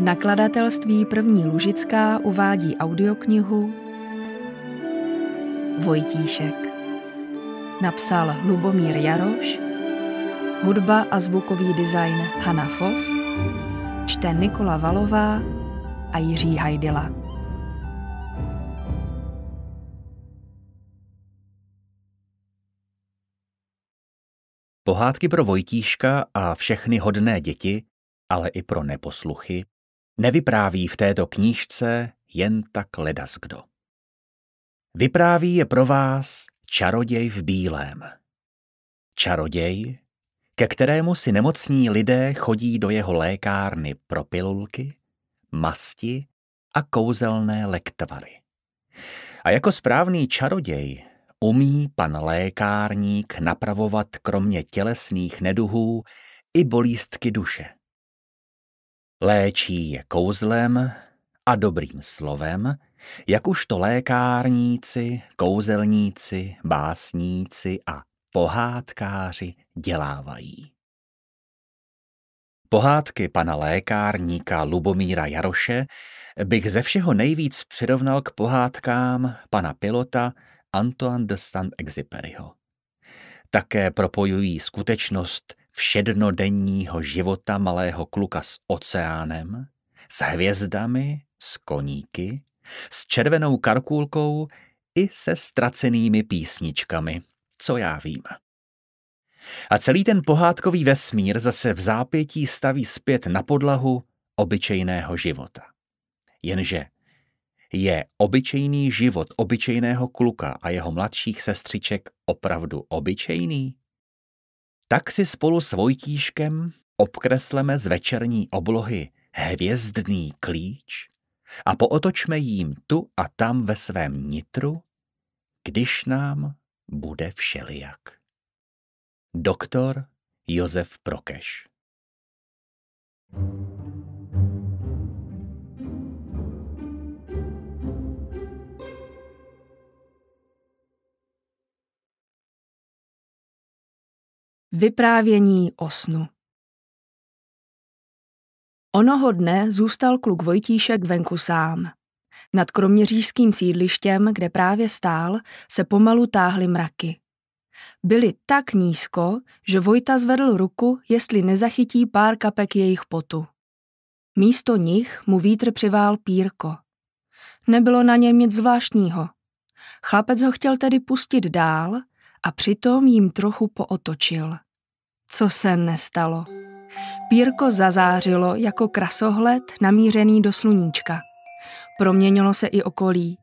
Nakladatelství První Lužická uvádí audioknihu Vojtíšek. Napsal Lubomír Jaroš, hudba a zvukový design Hanna Foss, čte Nikola Valová a Jiří Hajdila. Pohádky pro Vojtíška a všechny hodné děti, ale i pro neposluchy, nevypráví v této knížce jen tak ledaskdo. Vypráví je pro vás čaroděj v bílém. Čaroděj, ke kterému si nemocní lidé chodí do jeho lékárny pro pilulky, masti a kouzelné lektvary. A jako správný čaroděj umí pan lékárník napravovat kromě tělesných neduhů i bolístky duše. Léčí je kouzlem a dobrým slovem, jak už to lékárníci, kouzelníci, básníci a pohádkáři dělávají. Pohádky pana lékárníka Lubomíra Jaroše bych ze všeho nejvíc přirovnal k pohádkám pana pilota Antoine de Saint-Exupéryho. Také propojují skutečnost všednodenního života malého kluka s oceánem, s hvězdami, s koníky, s červenou karkulkou i se ztracenými písničkami, co já vím. A celý ten pohádkový vesmír zase v zápětí staví zpět na podlahu obyčejného života. Jenže je obyčejný život obyčejného kluka a jeho mladších sestřiček opravdu obyčejný? Tak si spolu s Vojtíškem obkresleme z večerní oblohy hvězdný klíč a pootočme jím tu a tam ve svém nitru, když nám bude všelijak. Doktor Josef Prokeš thank you Vyprávění o snu Onoho dne zůstal kluk Vojtíšek venku sám. Nad kroměřížským sídlištěm, kde právě stál, se pomalu táhly mraky. Byly tak nízko, že Vojta zvedl ruku, jestli nezachytí pár kapek jejich potu. Místo nich mu vítr přivál pírko. Nebylo na něm nic zvláštního. Chlapec ho chtěl tedy pustit dál a přitom jim trochu pootočil co se nestalo. Pírko zazářilo jako krasohled namířený do sluníčka. Proměnilo se i okolí.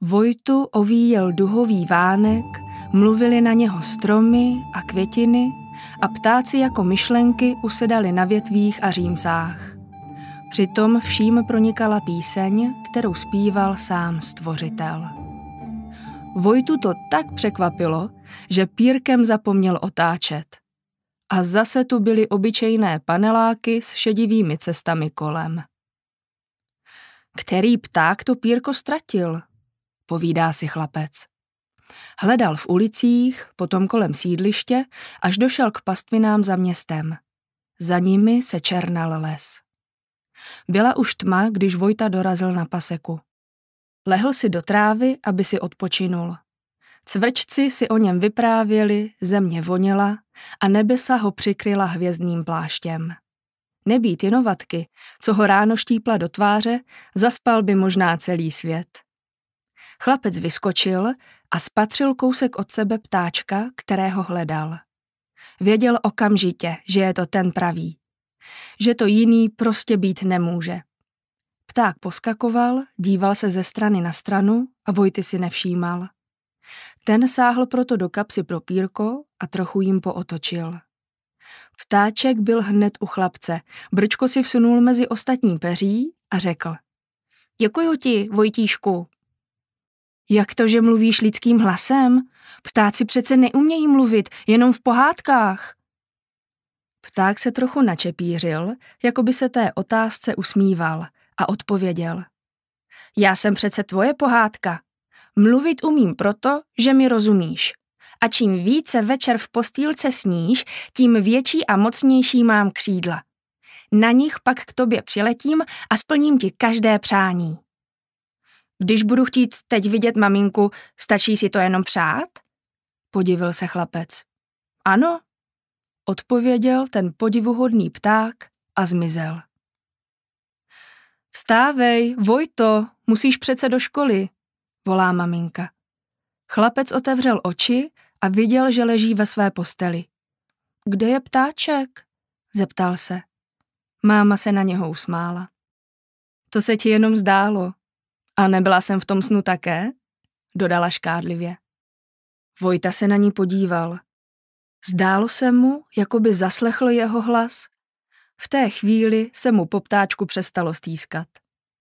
Vojtu ovíjel duhový vánek, mluvili na něho stromy a květiny a ptáci jako myšlenky usedali na větvích a římsách. Přitom vším pronikala píseň, kterou zpíval sám stvořitel. Vojtu to tak překvapilo, že pírkem zapomněl otáčet a zase tu byly obyčejné paneláky s šedivými cestami kolem. Který pták to pírko ztratil? povídá si chlapec. Hledal v ulicích, potom kolem sídliště, až došel k pastvinám za městem. Za nimi se černal les. Byla už tma, když Vojta dorazil na paseku. Lehl si do trávy, aby si odpočinul. Cvrčci si o něm vyprávěli, země voněla a nebesa ho přikryla hvězdným pláštěm. Nebýt jinovatky, co ho ráno štípla do tváře, zaspal by možná celý svět. Chlapec vyskočil a spatřil kousek od sebe ptáčka, kterého hledal. Věděl okamžitě, že je to ten pravý. Že to jiný prostě být nemůže. Pták poskakoval, díval se ze strany na stranu a Vojty si nevšímal. Ten sáhl proto do kapsy pro pírko a trochu jim pootočil. Ptáček byl hned u chlapce, brčko si vsunul mezi ostatní peří a řekl. Děkuji ti, Vojtíšku. Jak to, že mluvíš lidským hlasem? Ptáci přece neumějí mluvit, jenom v pohádkách. Pták se trochu načepířil, jako by se té otázce usmíval a odpověděl. Já jsem přece tvoje pohádka. Mluvit umím proto, že mi rozumíš. A čím více večer v postýlce sníš, tím větší a mocnější mám křídla. Na nich pak k tobě přiletím a splním ti každé přání. Když budu chtít teď vidět maminku, stačí si to jenom přát? Podivil se chlapec. Ano, odpověděl ten podivuhodný pták a zmizel. Vstávej, Vojto, musíš přece do školy, volá maminka. Chlapec otevřel oči a viděl, že leží ve své posteli. Kde je ptáček? zeptal se. Máma se na něho usmála. To se ti jenom zdálo. A nebyla jsem v tom snu také? dodala škádlivě. Vojta se na ní podíval. Zdálo se mu, jako by zaslechl jeho hlas. V té chvíli se mu po ptáčku přestalo stýskat.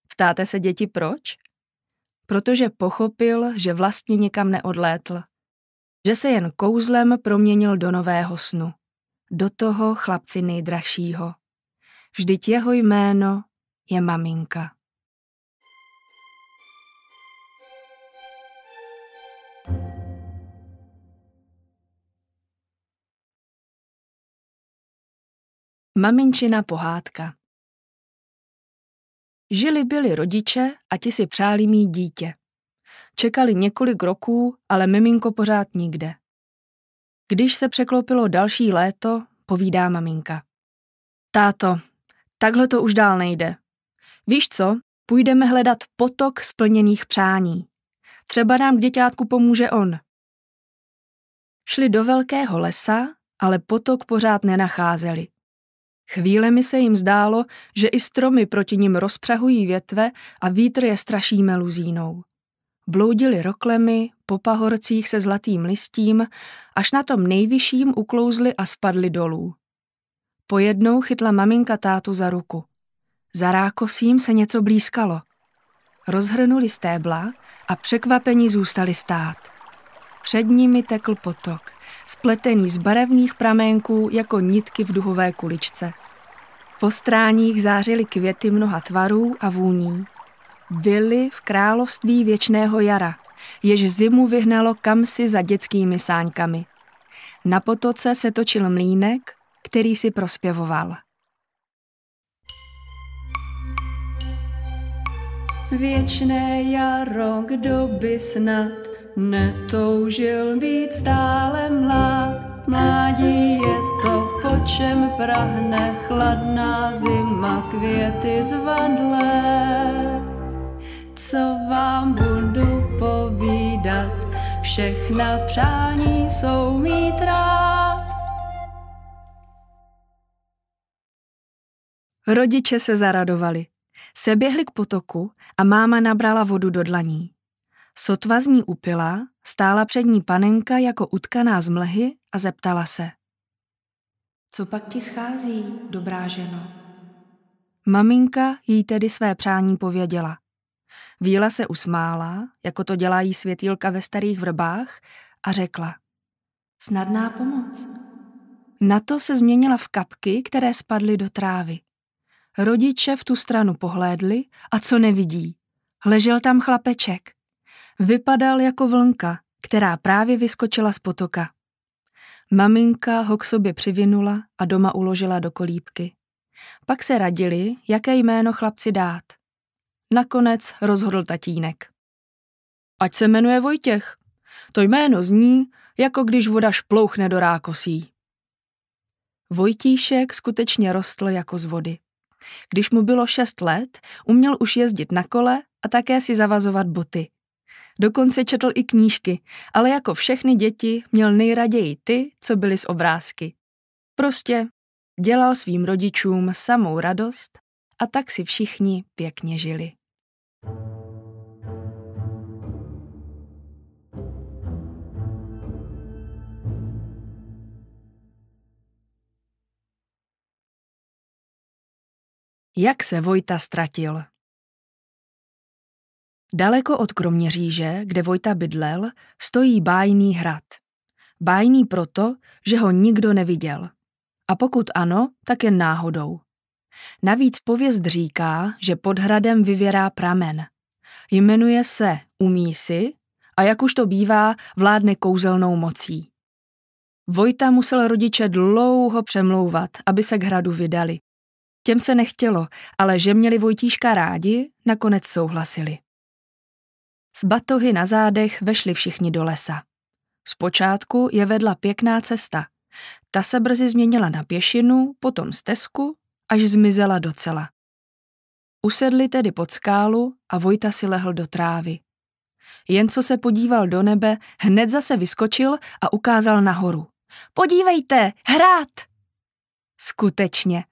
Ptáte se děti proč? protože pochopil, že vlastně nikam neodlétl, že se jen kouzlem proměnil do nového snu, do toho chlapci nejdražšího. Vždyť jeho jméno je maminka. Maminčina pohádka Žili byli rodiče a ti si přáli mít dítě. Čekali několik roků, ale miminko pořád nikde. Když se překlopilo další léto, povídá maminka. Táto, takhle to už dál nejde. Víš co, půjdeme hledat potok splněných přání. Třeba nám k děťátku pomůže on. Šli do velkého lesa, ale potok pořád nenacházeli. Chvílemi se jim zdálo, že i stromy proti nim rozpřahují větve a vítr je straší meluzínou. Bloudili roklemi, po pahorcích se zlatým listím, až na tom nejvyšším uklouzli a spadli dolů. Pojednou chytla maminka tátu za ruku. Za rákosím se něco blízkalo. Rozhrnuli stébla a překvapení zůstali stát. Před nimi tekl potok, spletený z barevných pramenků jako nitky v duhové kuličce. Po stráních zářily květy mnoha tvarů a vůní. Byly v království věčného jara, jež zimu vyhnalo kamsi za dětskými sáňkami. Na potoce se točil mlínek, který si prospěvoval. Věčné jaro, kdo by snad Netoužil být stále mlad. mládí je to, po čem prahne chladná zima, květy zvadlé. Co vám budu povídat, všechna přání jsou mít rád. Rodiče se zaradovali. Seběhli k potoku a máma nabrala vodu do dlaní. Sotva z ní upila, stála před ní panenka jako utkaná z mlhy a zeptala se. Co pak ti schází, dobrá ženo? Maminka jí tedy své přání pověděla. Víla se usmála, jako to dělají světýlka ve starých vrbách, a řekla. Snadná pomoc. Na to se změnila v kapky, které spadly do trávy. Rodiče v tu stranu pohlédli a co nevidí. Ležel tam chlapeček – Vypadal jako vlnka, která právě vyskočila z potoka. Maminka ho k sobě přivinula a doma uložila do kolíbky. Pak se radili, jaké jméno chlapci dát. Nakonec rozhodl tatínek. Ať se jmenuje Vojtěch. To jméno zní, jako když voda šplouchne do rákosí. Vojtíšek skutečně rostl jako z vody. Když mu bylo šest let, uměl už jezdit na kole a také si zavazovat boty – Dokonce četl i knížky, ale jako všechny děti měl nejraději ty, co byly z obrázky. Prostě dělal svým rodičům samou radost a tak si všichni pěkně žili. Jak se Vojta ztratil? Daleko od Kroměříže, kde Vojta bydlel, stojí bájný hrad. Bájný proto, že ho nikdo neviděl. A pokud ano, tak jen náhodou. Navíc pověst říká, že pod hradem vyvěrá pramen. Jmenuje se Umísi a jak už to bývá, vládne kouzelnou mocí. Vojta musel rodiče dlouho přemlouvat, aby se k hradu vydali. Těm se nechtělo, ale že měli Vojtíška rádi, nakonec souhlasili. S batohy na zádech vešli všichni do lesa. Zpočátku je vedla pěkná cesta. Ta se brzy změnila na pěšinu, potom stezku, až zmizela docela. Usedli tedy pod skálu a Vojta si lehl do trávy. Jen co se podíval do nebe, hned zase vyskočil a ukázal nahoru. Podívejte, hrát! Skutečně.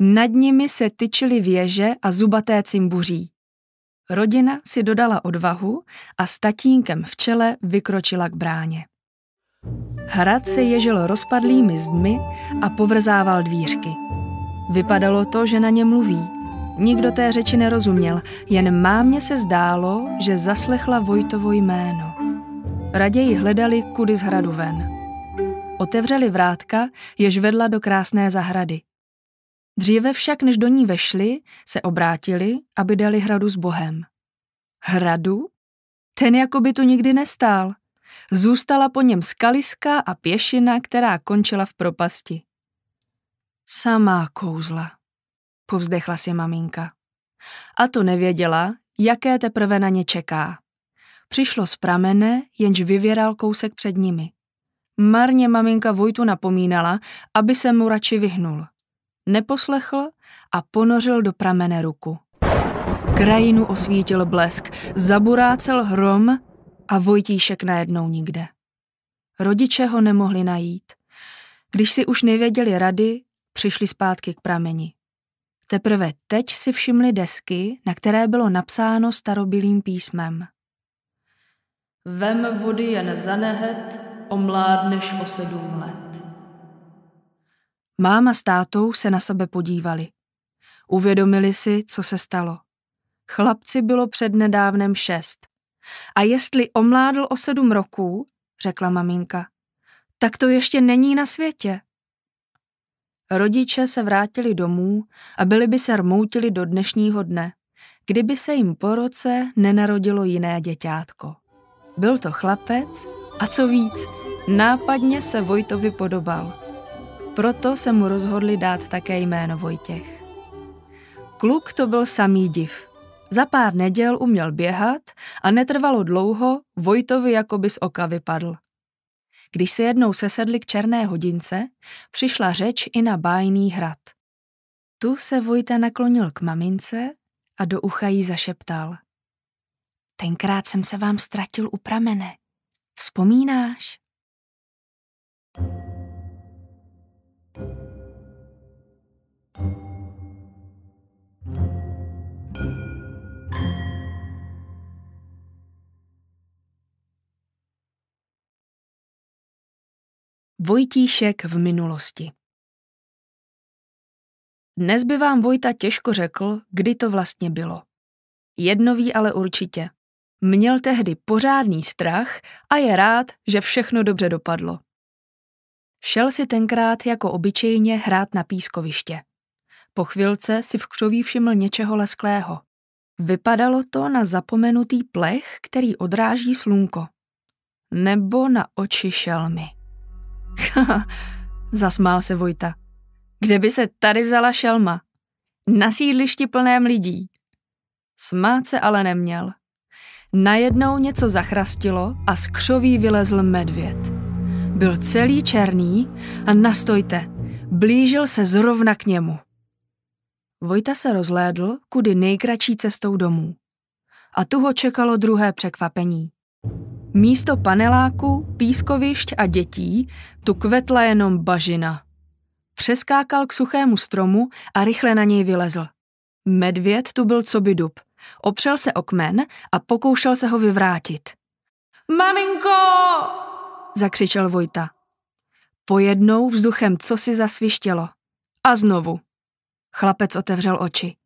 Nad nimi se tyčily věže a zubaté cimbuří. Rodina si dodala odvahu a s tatínkem v čele vykročila k bráně. Hrad se ježil rozpadlými zdmi a povrzával dvířky. Vypadalo to, že na ně mluví. Nikdo té řeči nerozuměl, jen mámě se zdálo, že zaslechla Vojtovo jméno. Raději hledali, kudy z hradu ven. Otevřeli vrátka, jež vedla do krásné zahrady. Dříve však, než do ní vešli, se obrátili, aby dali hradu s Bohem. Hradu? Ten jako by tu nikdy nestál. Zůstala po něm skaliska a pěšina, která končila v propasti. Samá kouzla, povzdechla si maminka. A to nevěděla, jaké teprve na ně čeká. Přišlo z pramene, jenž vyvěral kousek před nimi. Marně maminka Vojtu napomínala, aby se mu radši vyhnul. Neposlechl a ponořil do pramene ruku. Krajinu osvítil blesk, zaburácel hrom a Vojtíšek najednou nikde. Rodiče ho nemohli najít. Když si už nevěděli rady, přišli zpátky k prameni. Teprve teď si všimli desky, na které bylo napsáno starobilým písmem. Vem vody jen zanehet, omládneš o sedm let. Máma s tátou se na sebe podívali. Uvědomili si, co se stalo. Chlapci bylo přednedávnem šest. A jestli omládl o sedm roků, řekla maminka, tak to ještě není na světě. Rodiče se vrátili domů a byli by se rmoutili do dnešního dne, kdyby se jim po roce nenarodilo jiné děťátko. Byl to chlapec a co víc, nápadně se Vojtovi podobal – proto se mu rozhodli dát také jméno Vojtěch. Kluk to byl samý div. Za pár neděl uměl běhat a netrvalo dlouho, Vojtovi jako by z oka vypadl. Když se jednou sesedli k černé hodince, přišla řeč i na bájný hrad. Tu se Vojta naklonil k mamince a do ucha jí zašeptal. Tenkrát jsem se vám ztratil u pramene. Vzpomínáš? thank you Vojtíšek v minulosti. Dnes by vám Vojta těžko řekl, kdy to vlastně bylo. Jedno ví ale určitě. Měl tehdy pořádný strach a je rád, že všechno dobře dopadlo. Šel si tenkrát jako obyčejně hrát na pískoviště. Po chvilce si v křoví všiml něčeho lesklého. Vypadalo to na zapomenutý plech, který odráží slunko. Nebo na oči šelmy. zasmál se Vojta. Kde by se tady vzala šelma? Na sídlišti plném lidí. Smát se ale neměl. Najednou něco zachrastilo a z křoví vylezl medvěd. Byl celý černý a nastojte, blížil se zrovna k němu. Vojta se rozhlédl, kudy nejkračší cestou domů. A tu ho čekalo druhé překvapení. Místo paneláku, pískovišť a dětí tu kvetla jenom bažina. Přeskákal k suchému stromu a rychle na něj vylezl. Medvěd tu byl co by dub. Opřel se o kmen a pokoušel se ho vyvrátit. Maminko! zakřičel Vojta. Pojednou vzduchem co si zasvištělo. A znovu. Chlapec otevřel oči.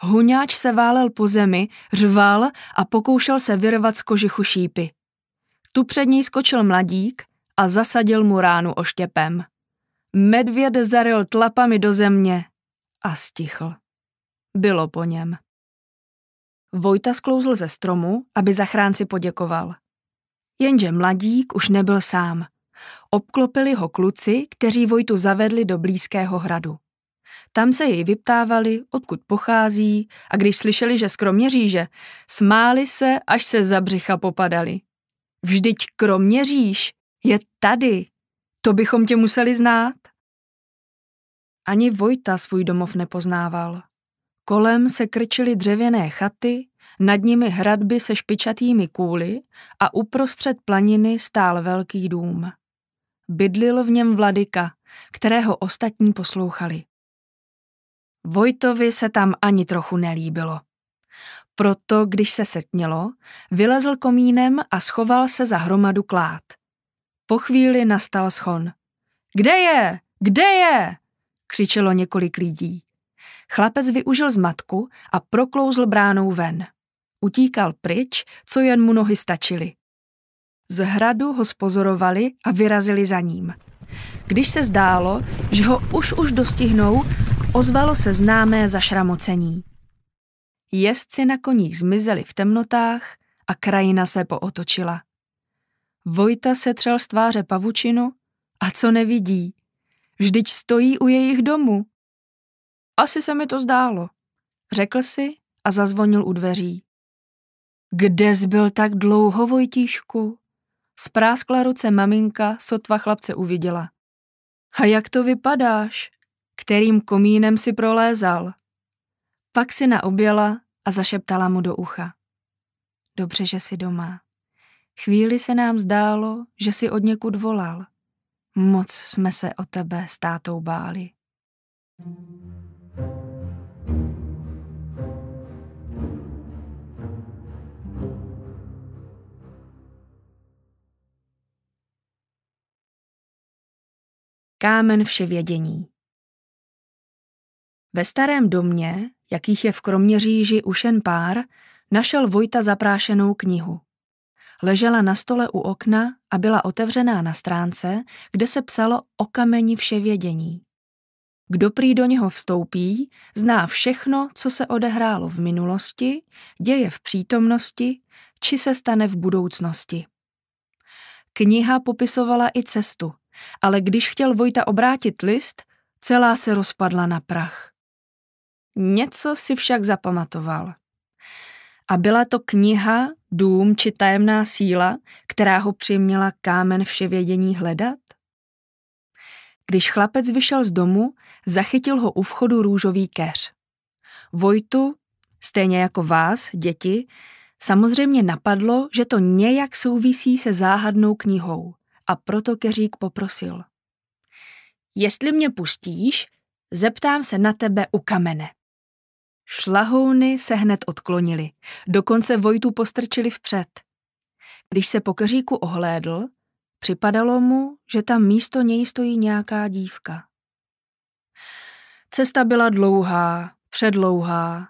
Huňáč se válel po zemi, řval a pokoušel se vyrvat z kožichu šípy. Tu před ní skočil mladík a zasadil mu ránu oštěpem. Medvěd zaril tlapami do země a stichl. Bylo po něm. Vojta sklouzl ze stromu, aby zachránci poděkoval. Jenže mladík už nebyl sám. Obklopili ho kluci, kteří Vojtu zavedli do blízkého hradu. Tam se jej vyptávali, odkud pochází a když slyšeli, že skromně říže, smáli se, až se za břicha popadali. Vždyť kromě říš je tady. To bychom tě museli znát. Ani Vojta svůj domov nepoznával. Kolem se krčily dřevěné chaty, nad nimi hradby se špičatými kůly a uprostřed planiny stál velký dům. Bydlil v něm vladyka, kterého ostatní poslouchali. Vojtovi se tam ani trochu nelíbilo. Proto, když se setnělo, vylezl komínem a schoval se za hromadu klád. Po chvíli nastal schon. Kde je? Kde je? křičelo několik lidí. Chlapec využil zmatku a proklouzl bránou ven. Utíkal pryč, co jen mu nohy stačily. Z hradu ho spozorovali a vyrazili za ním. Když se zdálo, že ho už už dostihnou, ozvalo se známé zašramocení. Jezdci na koních zmizeli v temnotách a krajina se pootočila. Vojta setřel z tváře pavučinu a co nevidí? Vždyť stojí u jejich domu. Asi se mi to zdálo, řekl si a zazvonil u dveří. Kde byl tak dlouho, Vojtíšku? Spráskla ruce maminka, sotva chlapce uviděla. A jak to vypadáš? Kterým komínem si prolézal? Pak si naobjela a zašeptala mu do ucha. Dobře, že si doma. Chvíli se nám zdálo, že si od někud volal. Moc jsme se o tebe s tátou báli. Kámen vševědění Ve starém domě jakých je v Kroměříži už jen pár, našel Vojta zaprášenou knihu. Ležela na stole u okna a byla otevřená na stránce, kde se psalo o kameni vševědění. Kdo prý do něho vstoupí, zná všechno, co se odehrálo v minulosti, děje v přítomnosti, či se stane v budoucnosti. Kniha popisovala i cestu, ale když chtěl Vojta obrátit list, celá se rozpadla na prach. Něco si však zapamatoval. A byla to kniha, dům či tajemná síla, která ho přiměla kámen vševědění hledat? Když chlapec vyšel z domu, zachytil ho u vchodu růžový keř. Vojtu, stejně jako vás, děti, samozřejmě napadlo, že to nějak souvisí se záhadnou knihou a proto keřík poprosil. Jestli mě pustíš, zeptám se na tebe u kamene. Šlahouny se hned odklonili, dokonce Vojtu postrčili vpřed. Když se po keříku ohlédl, připadalo mu, že tam místo něj stojí nějaká dívka. Cesta byla dlouhá, předlouhá.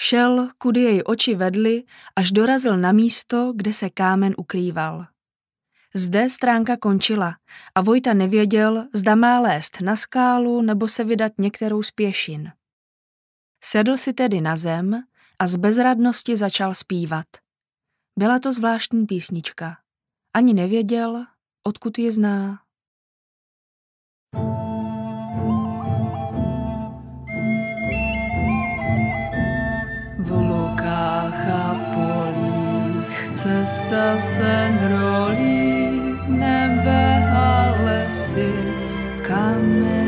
Šel, kudy jej oči vedly, až dorazil na místo, kde se kámen ukrýval. Zde stránka končila a Vojta nevěděl, zda má lézt na skálu nebo se vydat některou z pěšin. Sedl si tedy na zem a z bezradnosti začal zpívat. Byla to zvláštní písnička. Ani nevěděl, odkud je zná. V lukách a polích cesta se drolí, nebe a lesy kamen.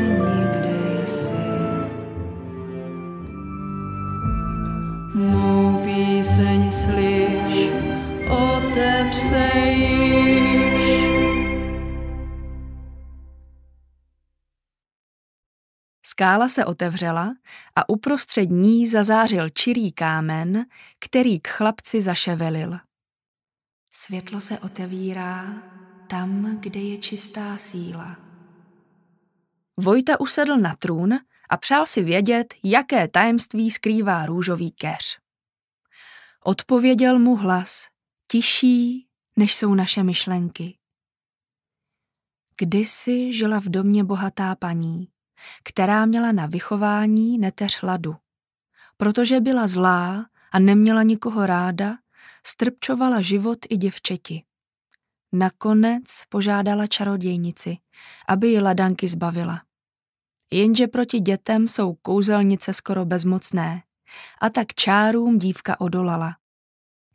Skála se otevřela a uprostřed ní zazářil čirý kámen, který k chlapci zaševelil. Světlo se otevírá tam, kde je čistá síla. Vojta usedl na trůn a přál si vědět, jaké tajemství skrývá růžový keř. Odpověděl mu hlas, tiší, než jsou naše myšlenky. Kdysi žila v domě bohatá paní, která měla na vychování neteř hladu. Protože byla zlá a neměla nikoho ráda, strpčovala život i děvčeti. Nakonec požádala čarodějnici, aby ji ladanky zbavila. Jenže proti dětem jsou kouzelnice skoro bezmocné a tak čárům dívka odolala.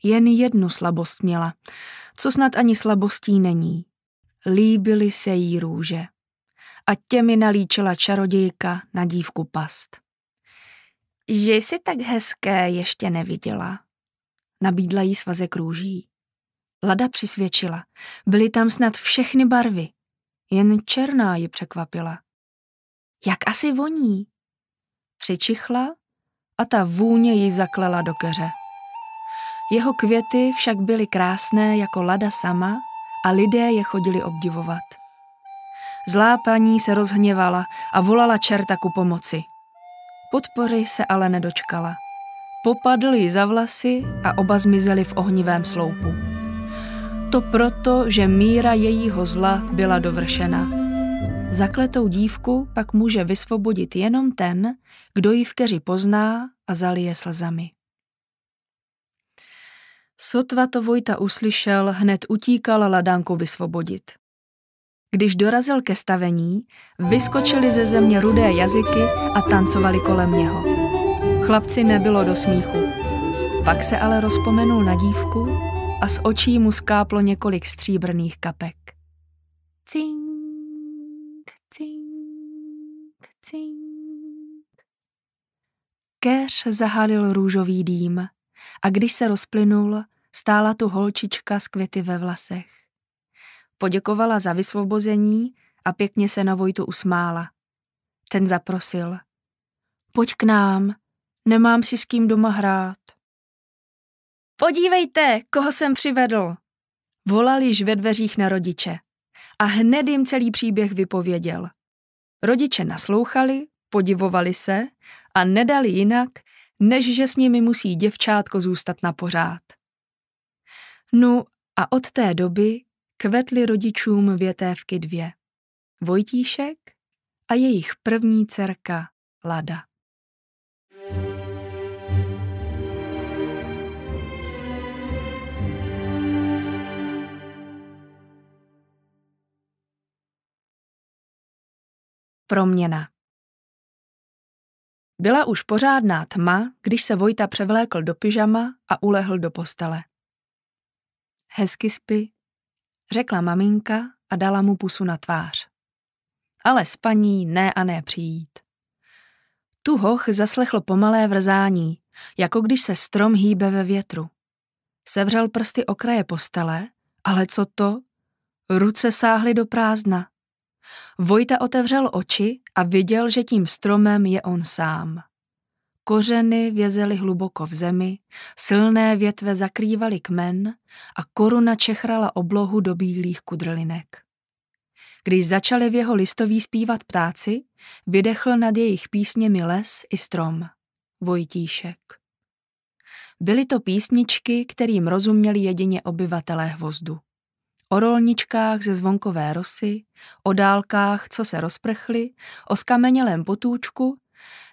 Jen jednu slabost měla, co snad ani slabostí není. Líbily se jí růže. A těmi nalíčila čarodějka na dívku past. Že jsi tak hezké ještě neviděla, nabídla jí svazek růží. Lada přisvědčila, byly tam snad všechny barvy. Jen černá ji překvapila. Jak asi voní? Přičichla a ta vůně ji zaklela do keře. Jeho květy však byly krásné jako lada sama a lidé je chodili obdivovat. Zlá paní se rozhněvala a volala čerta ku pomoci. Podpory se ale nedočkala. Popadl ji za vlasy a oba zmizeli v ohnivém sloupu. To proto, že míra jejího zla byla dovršena – Zakletou dívku pak může vysvobodit jenom ten, kdo ji v keři pozná a zalije slzami. Sotva to Vojta uslyšel, hned utíkal ladánku vysvobodit. Když dorazil ke stavení, vyskočili ze země rudé jazyky a tancovali kolem něho. Chlapci nebylo do smíchu. Pak se ale rozpomenul na dívku a z očí mu skáplo několik stříbrných kapek. Cing! Keř zahalil růžový dým a když se rozplynul, stála tu holčička s květy ve vlasech. Poděkovala za vysvobození a pěkně se na Vojtu usmála. Ten zaprosil. Pojď k nám, nemám si s kým doma hrát. Podívejte, koho jsem přivedl. Volal již ve dveřích na rodiče a hned jim celý příběh vypověděl. Rodiče naslouchali, podivovali se a nedali jinak, než že s nimi musí děvčátko zůstat na pořád. Nu a od té doby kvetly rodičům větévky dvě. Vojtíšek a jejich první dcerka Lada. Proměna byla už pořádná tma, když se Vojta převlékl do pyžama a ulehl do postele. Hezky spi, řekla maminka a dala mu pusu na tvář. Ale spaní ne a ne přijít. Tu hoch zaslechl pomalé vrzání, jako když se strom hýbe ve větru. Sevřel prsty okraje postele, ale co to? Ruce sáhly do prázdna. Vojta otevřel oči a viděl, že tím stromem je on sám. Kořeny vězely hluboko v zemi, silné větve zakrývaly kmen a koruna čechrala oblohu do bílých kudrlinek. Když začali v jeho listoví zpívat ptáci, vydechl nad jejich písněmi les i strom. Vojtíšek. Byly to písničky, kterým rozuměli jedině obyvatelé hvozdu. O rolničkách ze zvonkové rosy, o dálkách, co se rozprchly, o skamenělém potůčku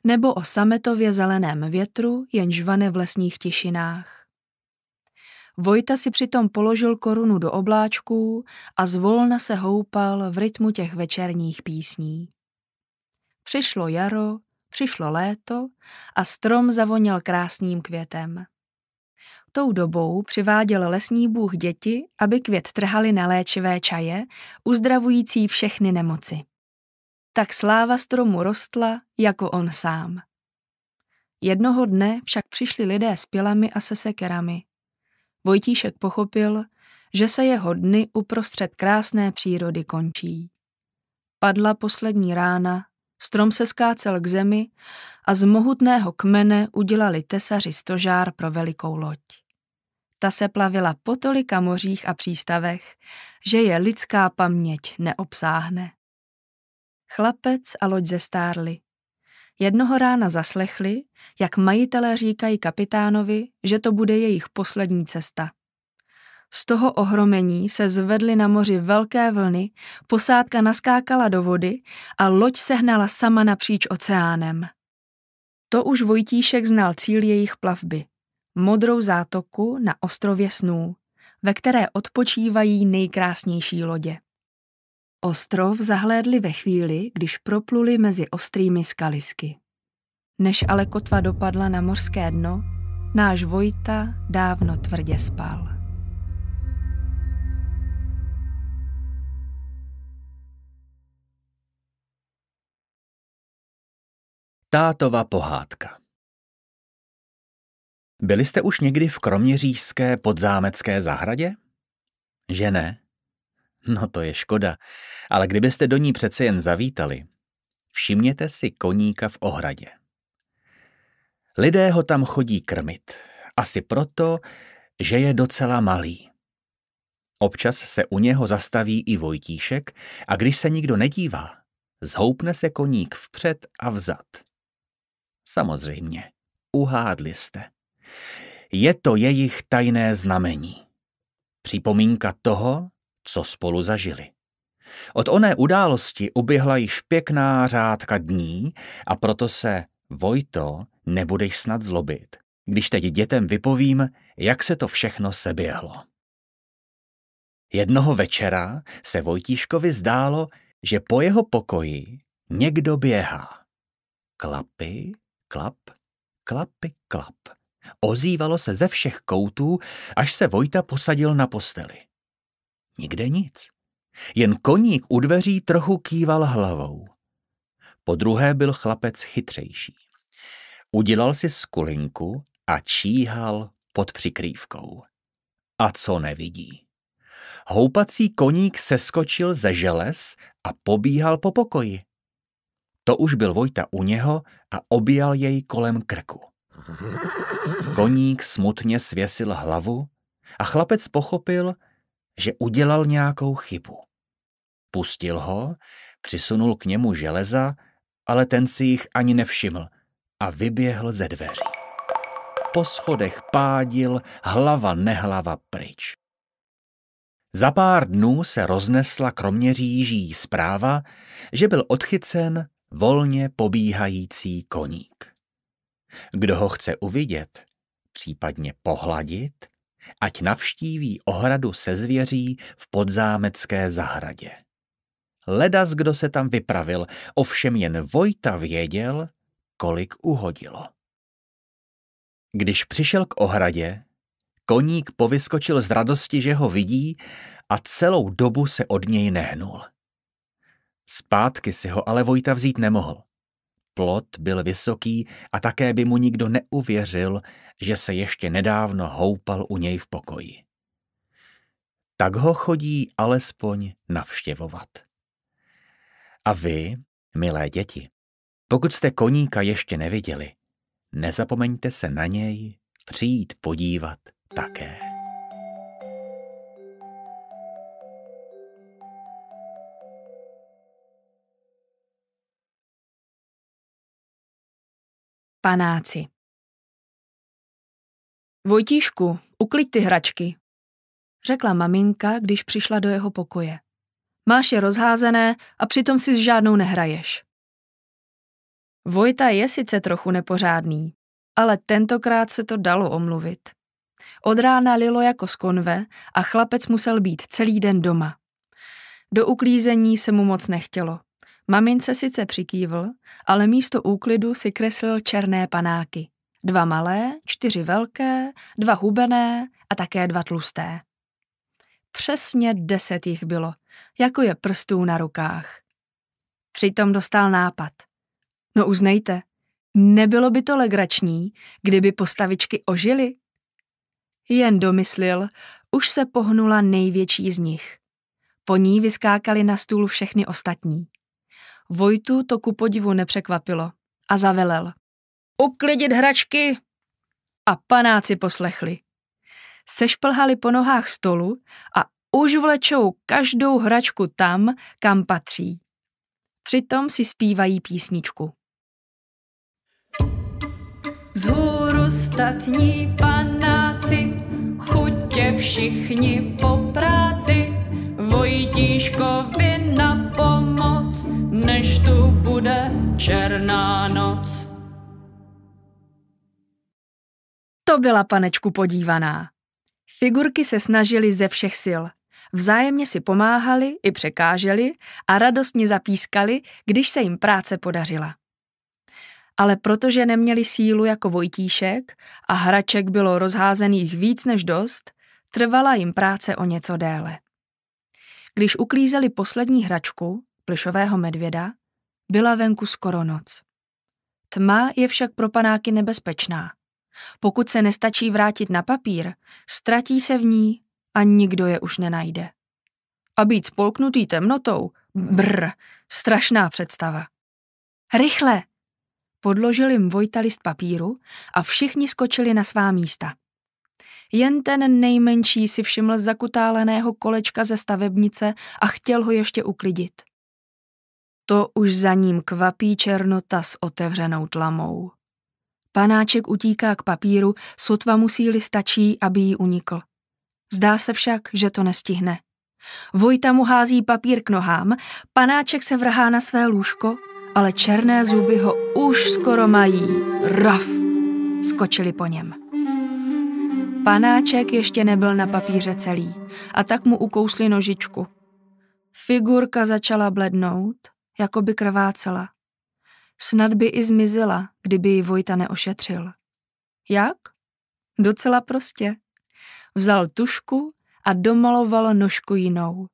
nebo o sametově zeleném větru, jenž vane v lesních tišinách. Vojta si přitom položil korunu do obláčků a zvolna se houpal v rytmu těch večerních písní. Přišlo jaro, přišlo léto a strom zavonil krásným květem. Tou dobou přiváděl lesní bůh děti, aby květ trhali na léčivé čaje, uzdravující všechny nemoci. Tak sláva stromu rostla jako on sám. Jednoho dne však přišli lidé s pilami a se sekerami. Vojtíšek pochopil, že se jeho dny uprostřed krásné přírody končí. Padla poslední rána, strom se skácel k zemi a z mohutného kmene udělali tesaři stožár pro velikou loď. Ta se plavila po tolika mořích a přístavech, že je lidská paměť neobsáhne. Chlapec a loď zestárli. Jednoho rána zaslechli, jak majitelé říkají kapitánovi, že to bude jejich poslední cesta. Z toho ohromení se zvedly na moři velké vlny, posádka naskákala do vody a loď sehnala sama napříč oceánem. To už Vojtíšek znal cíl jejich plavby modrou zátoku na ostrově snů, ve které odpočívají nejkrásnější lodě. Ostrov zahlédli ve chvíli, když propluli mezi ostrými skalisky. Než ale kotva dopadla na mořské dno, náš Vojta dávno tvrdě spal. Tátova pohádka byli jste už někdy v kroměřížské podzámecké zahradě? Že ne? No to je škoda, ale kdybyste do ní přece jen zavítali, všimněte si koníka v ohradě. Lidé ho tam chodí krmit, asi proto, že je docela malý. Občas se u něho zastaví i Vojtíšek a když se nikdo nedívá, zhoupne se koník vpřed a vzad. Samozřejmě, uhádli jste. Je to jejich tajné znamení. Připomínka toho, co spolu zažili. Od oné události uběhla již pěkná řádka dní a proto se, Vojto, nebudeš snad zlobit, když teď dětem vypovím, jak se to všechno seběhlo. Jednoho večera se Vojtíškovi zdálo, že po jeho pokoji někdo běhá. Klapy, klap, klapy, klap. Ozývalo se ze všech koutů, až se Vojta posadil na posteli. Nikde nic. Jen koník u dveří trochu kýval hlavou. Po druhé byl chlapec chytřejší. Udělal si skulinku a číhal pod přikrývkou. A co nevidí? Houpací koník seskočil ze želez a pobíhal po pokoji. To už byl Vojta u něho a objal jej kolem krku. Koník smutně svěsil hlavu a chlapec pochopil, že udělal nějakou chybu. Pustil ho, přisunul k němu železa, ale ten si jich ani nevšiml a vyběhl ze dveří. Po schodech pádil, hlava nehlava pryč. Za pár dnů se roznesla kromě říží zpráva, že byl odchycen volně pobíhající koník. Kdo ho chce uvidět, případně pohladit, ať navštíví ohradu se zvěří v podzámecké zahradě. Ledas, kdo se tam vypravil, ovšem jen Vojta věděl, kolik uhodilo. Když přišel k ohradě, koník povyskočil z radosti, že ho vidí a celou dobu se od něj nehnul. Zpátky si ho ale Vojta vzít nemohl. Plot byl vysoký a také by mu nikdo neuvěřil, že se ještě nedávno houpal u něj v pokoji. Tak ho chodí alespoň navštěvovat. A vy, milé děti, pokud jste koníka ještě neviděli, nezapomeňte se na něj přijít podívat také. panáci. Vojtíšku, uklid ty hračky, řekla maminka, když přišla do jeho pokoje. Máš je rozházené a přitom si s žádnou nehraješ. Vojta je sice trochu nepořádný, ale tentokrát se to dalo omluvit. Od rána lilo jako z konve a chlapec musel být celý den doma. Do uklízení se mu moc nechtělo. Mamince sice přikývl, ale místo úklidu si kreslil černé panáky. Dva malé, čtyři velké, dva hubené a také dva tlusté. Přesně deset jich bylo, jako je prstů na rukách. Přitom dostal nápad. No uznejte, nebylo by to legrační, kdyby postavičky ožily? Jen domyslil, už se pohnula největší z nich. Po ní vyskákali na stůl všechny ostatní. Vojtu to ku podivu nepřekvapilo a zavelel. Uklidit hračky! A panáci poslechli. Sešplhali po nohách stolu a už vlečou každou hračku tam, kam patří. Přitom si zpívají písničku. Vzhůru statní panáci, chutě všichni po práci, Vojtíškovi na pomoci než tu bude černá noc. To byla panečku podívaná. Figurky se snažily ze všech sil. Vzájemně si pomáhali i překáželi a radostně zapískali, když se jim práce podařila. Ale protože neměli sílu jako Vojtíšek a hraček bylo rozházených víc než dost, trvala jim práce o něco déle. Když uklízeli poslední hračku, plišového medvěda, byla venku skoro noc. Tma je však pro panáky nebezpečná. Pokud se nestačí vrátit na papír, ztratí se v ní a nikdo je už nenajde. A být spolknutý temnotou, brr, strašná představa. Rychle! Podložil jim Vojta list papíru a všichni skočili na svá místa. Jen ten nejmenší si všiml zakutáleného kolečka ze stavebnice a chtěl ho ještě uklidit. To už za ním kvapí černota s otevřenou tlamou. Panáček utíká k papíru, sotva mu síly stačí, aby jí unikl. Zdá se však, že to nestihne. Vojta mu hází papír k nohám, panáček se vrhá na své lůžko, ale černé zuby ho už skoro mají. Raf! Skočili po něm. Panáček ještě nebyl na papíře celý a tak mu ukousli nožičku. Figurka začala blednout jako by krvácela. Snad by i zmizela, kdyby ji Vojta neošetřil. Jak? Docela prostě. Vzal tušku a domaloval nožku jinou.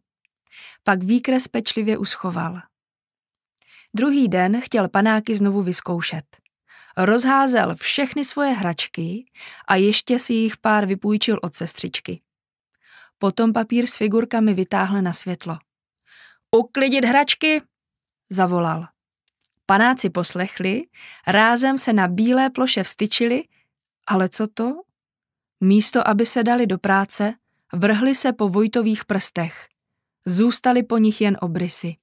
Pak výkres pečlivě uschoval. Druhý den chtěl panáky znovu vyzkoušet. Rozházel všechny svoje hračky a ještě si jich pár vypůjčil od sestřičky. Potom papír s figurkami vytáhl na světlo. Uklidit hračky, zavolal. Panáci poslechli, rázem se na bílé ploše vstyčili, ale co to? Místo, aby se dali do práce, vrhli se po Vojtových prstech. Zůstali po nich jen obrysy.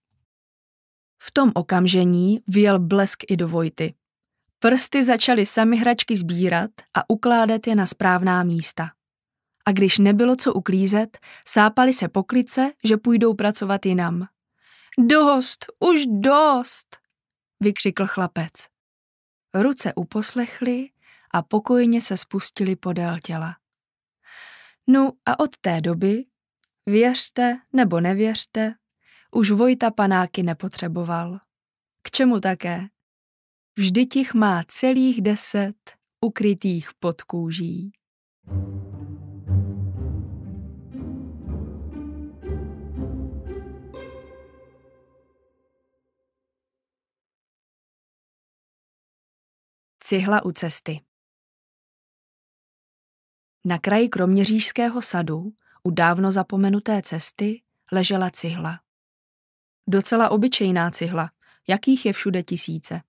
V tom okamžení vyjel blesk i do Vojty. Prsty začaly sami hračky sbírat a ukládat je na správná místa. A když nebylo co uklízet, sápali se poklice, že půjdou pracovat jinam. Dost, už dost, vykřikl chlapec. Ruce uposlechly a pokojně se spustili podél těla. No a od té doby, věřte nebo nevěřte, už Vojta panáky nepotřeboval. K čemu také? Vždyť jich má celých deset ukrytých pod kůží. Cihla u cesty Na kraji Kroměřížského sadu, u dávno zapomenuté cesty, ležela cihla. Docela obyčejná cihla, jakých je všude tisíce.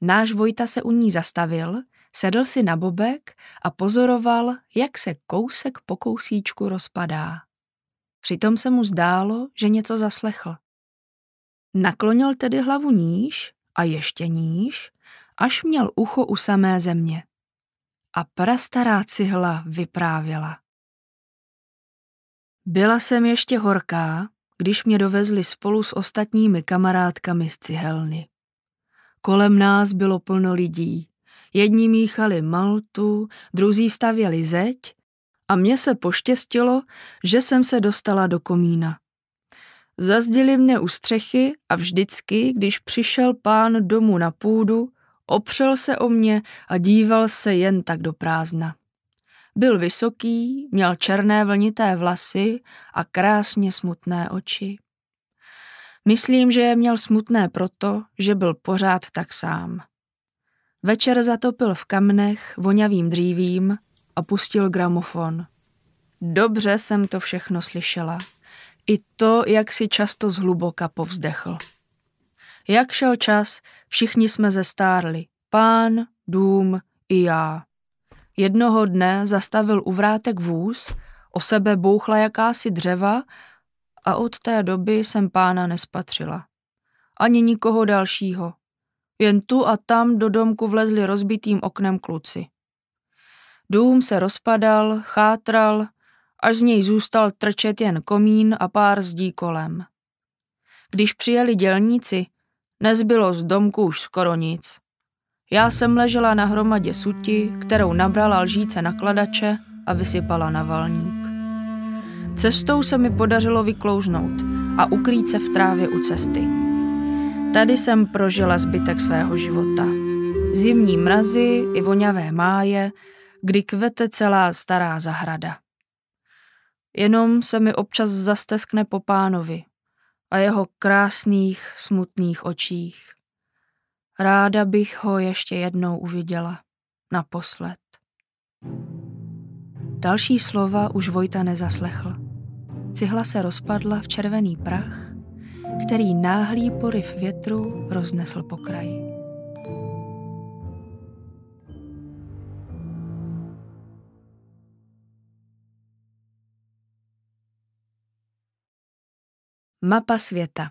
Náš Vojta se u ní zastavil, sedl si na bobek a pozoroval, jak se kousek po kousíčku rozpadá. Přitom se mu zdálo, že něco zaslechl. Naklonil tedy hlavu níž a ještě níž až měl ucho u samé země. A prastará cihla vyprávěla. Byla jsem ještě horká, když mě dovezli spolu s ostatními kamarádkami z cihelny. Kolem nás bylo plno lidí. Jedni míchali maltu, druzí stavěli zeď a mně se poštěstilo, že jsem se dostala do komína. Zazděli mne u střechy a vždycky, když přišel pán domů na půdu, Opřel se o mě a díval se jen tak do prázdna. Byl vysoký, měl černé vlnité vlasy a krásně smutné oči. Myslím, že je měl smutné proto, že byl pořád tak sám. Večer zatopil v kamnech voňavým dřívím a pustil gramofon. Dobře jsem to všechno slyšela. I to, jak si často zhluboka povzdechl. Jak šel čas, všichni jsme zestárli. Pán, dům i já. Jednoho dne zastavil u vrátek vůz, o sebe bouchla jakási dřeva a od té doby jsem pána nespatřila. Ani nikoho dalšího. Jen tu a tam do domku vlezli rozbitým oknem kluci. Dům se rozpadal, chátral, až z něj zůstal trčet jen komín a pár zdí kolem. Když přijeli dělníci, Nezbylo z domku už skoro nic. Já jsem ležela na hromadě suti, kterou nabrala lžíce nakladače a vysypala na valník. Cestou se mi podařilo vyklouznout a ukrýt se v trávě u cesty. Tady jsem prožila zbytek svého života. Zimní mrazy i vonavé máje, kdy kvete celá stará zahrada. Jenom se mi občas zasteskne po pánovi, a jeho krásných, smutných očích. Ráda bych ho ještě jednou uviděla, naposled. Další slova už Vojta nezaslechl. Cihla se rozpadla v červený prach, který náhlý poryv větru roznesl po kraji. Mapa světa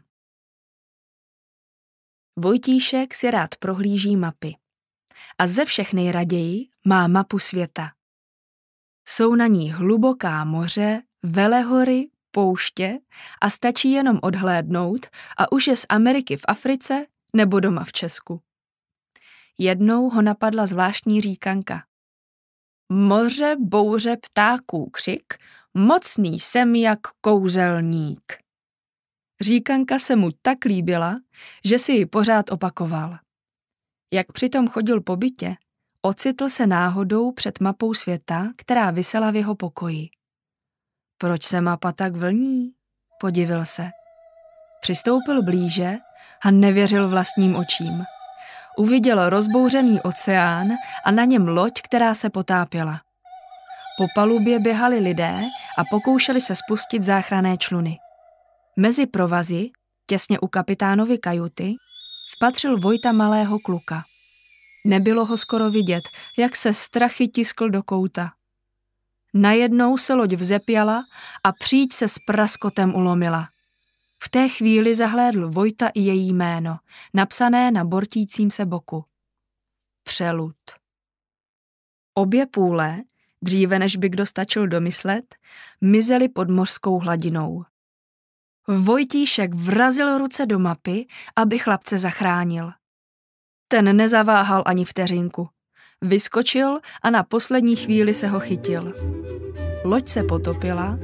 Vojtíšek si rád prohlíží mapy. A ze všech nejraději má mapu světa. Jsou na ní hluboká moře, velehory, pouště a stačí jenom odhlédnout a už je z Ameriky v Africe nebo doma v Česku. Jednou ho napadla zvláštní říkanka. Moře, bouře, ptáků, křik, mocný jsem jak kouzelník. Říkanka se mu tak líbila, že si ji pořád opakoval. Jak přitom chodil po bytě, ocitl se náhodou před mapou světa, která visela v jeho pokoji. Proč se mapa tak vlní? Podivil se. Přistoupil blíže a nevěřil vlastním očím. Uviděl rozbouřený oceán a na něm loď, která se potápěla. Po palubě běhali lidé a pokoušeli se spustit záchranné čluny. Mezi provazy, těsně u kapitánovy kajuty, spatřil Vojta malého kluka. Nebylo ho skoro vidět, jak se strachy tiskl do kouta. Najednou se loď vzepjala a příď se s praskotem ulomila. V té chvíli zahlédl Vojta i její jméno, napsané na bortícím se boku. Přelud. Obě půle, dříve než by kdo stačil domyslet, mizely pod mořskou hladinou. Vojtíšek vrazil ruce do mapy, aby chlapce zachránil. Ten nezaváhal ani vteřinku. Vyskočil a na poslední chvíli se ho chytil. Loď se potopila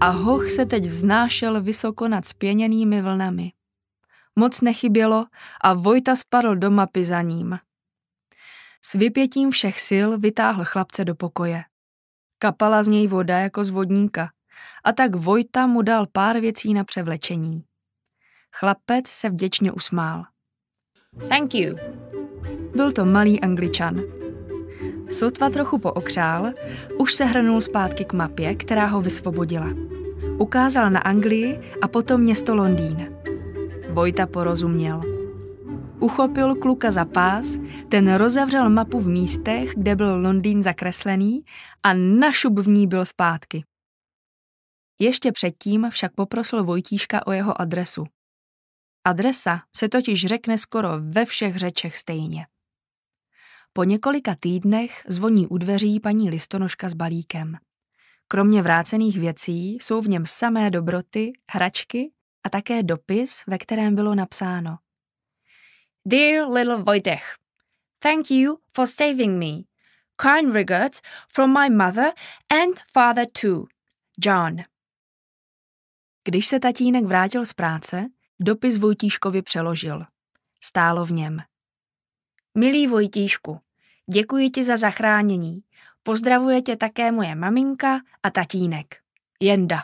a hoch se teď vznášel vysoko nad spěněnými vlnami. Moc nechybělo a Vojta spadl do mapy za ním. S vypětím všech sil vytáhl chlapce do pokoje. Kapala z něj voda jako z vodníka a tak Vojta mu dal pár věcí na převlečení. Chlapec se vděčně usmál. Thank you. Byl to malý angličan. Sotva trochu pookřál, už se hrnul zpátky k mapě, která ho vysvobodila. Ukázal na Anglii a potom město Londýn. Vojta porozuměl. Uchopil kluka za pás, ten rozevřel mapu v místech, kde byl Londýn zakreslený a našup v ní byl zpátky. Ještě předtím však poprosil Vojtíška o jeho adresu. Adresa se totiž řekne skoro ve všech řečech stejně. Po několika týdnech zvoní u dveří paní listonožka s balíkem. Kromě vrácených věcí jsou v něm samé dobroty, hračky a také dopis, ve kterém bylo napsáno. Dear little Vojtech, thank you for saving me. Kind regards from my mother and father too. John. Když se tatínek vrátil z práce, dopis Vojtíškovi přeložil. Stálo v něm. Milý Vojtíšku, děkuji ti za zachránění. Pozdravuje tě také moje maminka a tatínek. Jenda.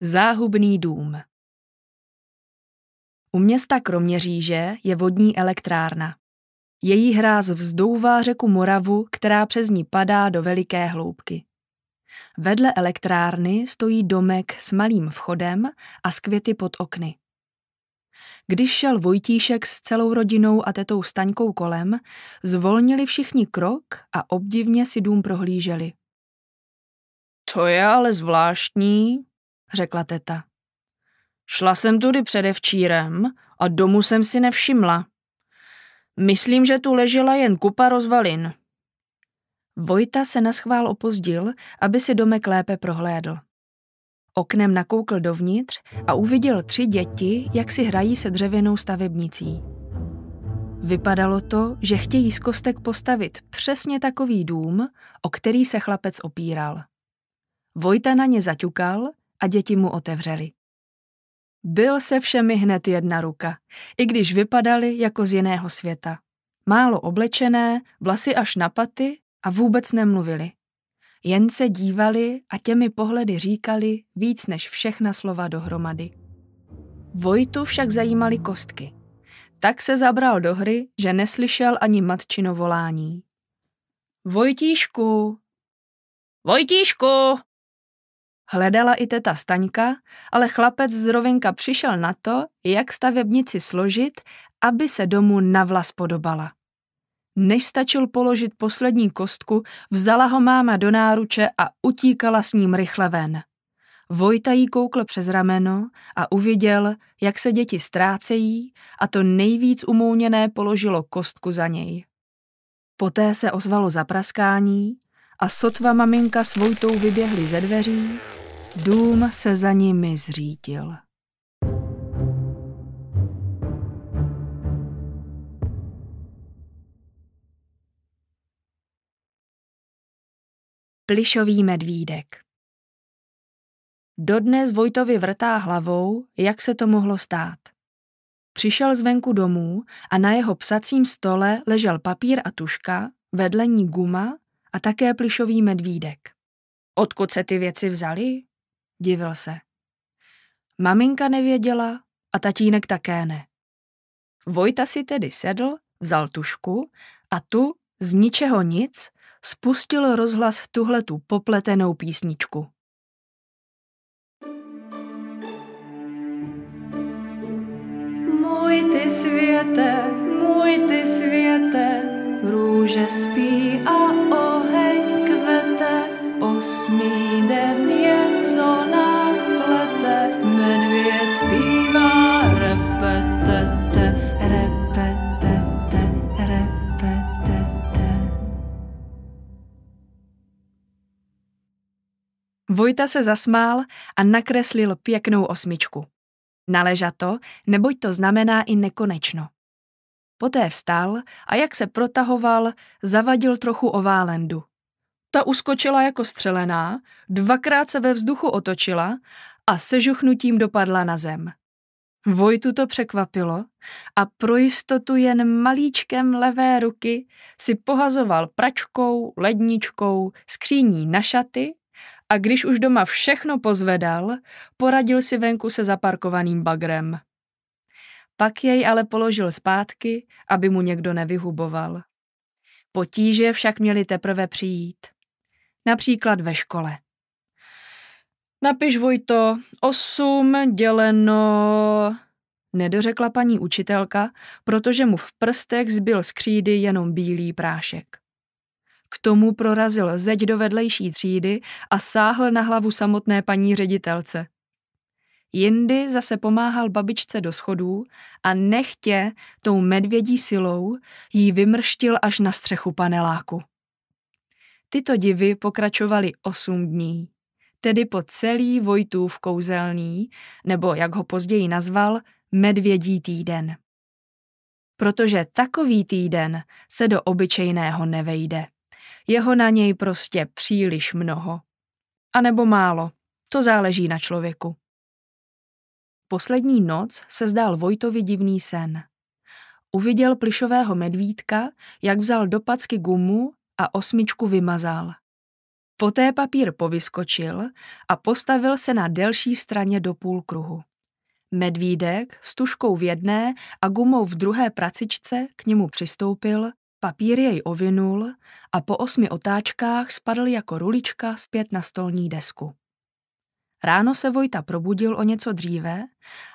Záhubný dům u města Kroměříže je vodní elektrárna. Její hráz vzdouvá řeku Moravu, která přes ní padá do veliké hloubky. Vedle elektrárny stojí domek s malým vchodem a s květy pod okny. Když šel Vojtíšek s celou rodinou a tetou Staňkou kolem, zvolnili všichni krok a obdivně si dům prohlíželi. To je ale zvláštní, řekla teta. Šla jsem tudy předevčírem a domu jsem si nevšimla. Myslím, že tu ležela jen kupa rozvalin. Vojta se na schvál opozdil, aby si domek lépe prohlédl. Oknem nakoukl dovnitř a uviděl tři děti, jak si hrají se dřevěnou stavebnicí. Vypadalo to, že chtějí z kostek postavit přesně takový dům, o který se chlapec opíral. Vojta na ně zaťukal a děti mu otevřeli. Byl se všemi hned jedna ruka, i když vypadali jako z jiného světa. Málo oblečené, vlasy až na paty a vůbec nemluvili. Jen se dívali a těmi pohledy říkali víc než všechna slova dohromady. Vojtu však zajímaly kostky. Tak se zabral do hry, že neslyšel ani matčino volání. Vojtíšku! Vojtíšku! Hledala i teta Staňka, ale chlapec z rovinka přišel na to, jak stavebnici složit, aby se domu navlas podobala. Než stačil položit poslední kostku, vzala ho máma do náruče a utíkala s ním rychle ven. Vojta jí koukl přes rameno a uviděl, jak se děti ztrácejí a to nejvíc umouněné položilo kostku za něj. Poté se ozvalo zapraskání a sotva maminka s Vojtou vyběhly ze dveří Dům se za nimi zřítil. Plišový medvídek Dodnes Vojtovi vrtá hlavou, jak se to mohlo stát. Přišel zvenku domů a na jeho psacím stole ležel papír a tuška, vedle ní guma a také plišový medvídek. Odkud se ty věci vzali? Divil se. Maminka nevěděla a tatínek také ne. Vojta si tedy sedl, vzal tušku a tu, z ničeho nic, spustil rozhlas tuhle tu popletenou písničku. Můj ty světe, můj ty světe, růže spí a oheň kvete, osmý den je co nás plete, medvěd zpívá repetete, repetete, repetete. Vojta se zasmál a nakreslil pěknou osmičku. to, neboť to znamená i nekonečno. Poté vstal a jak se protahoval, zavadil trochu o válendu. Ta uskočila jako střelená, dvakrát se ve vzduchu otočila a sežuchnutím dopadla na zem. Vojtu to překvapilo a pro jistotu jen malíčkem levé ruky si pohazoval pračkou, ledničkou, skříní na šaty a když už doma všechno pozvedal, poradil si venku se zaparkovaným bagrem. Pak jej ale položil zpátky, aby mu někdo nevyhuboval. Potíže však měly teprve přijít například ve škole. Napiš, Vojto, 8 děleno... Nedořekla paní učitelka, protože mu v prstech zbyl z křídy jenom bílý prášek. K tomu prorazil zeď do vedlejší třídy a sáhl na hlavu samotné paní ředitelce. Jindy zase pomáhal babičce do schodů a nechtě tou medvědí silou jí vymrštil až na střechu paneláku. Tyto divy pokračovaly osm dní, tedy po celý Vojtův kouzelný, nebo jak ho později nazval, medvědí týden. Protože takový týden se do obyčejného nevejde. Jeho na něj prostě příliš mnoho. A nebo málo, to záleží na člověku. Poslední noc se zdál Vojtovi divný sen. Uviděl plišového medvídka, jak vzal do packy gumu a osmičku vymazal. Poté papír povyskočil a postavil se na delší straně do půlkruhu. Medvídek s tuškou v jedné a gumou v druhé pracičce k němu přistoupil, papír jej ovinul a po osmi otáčkách spadl jako rulička zpět na stolní desku. Ráno se Vojta probudil o něco dříve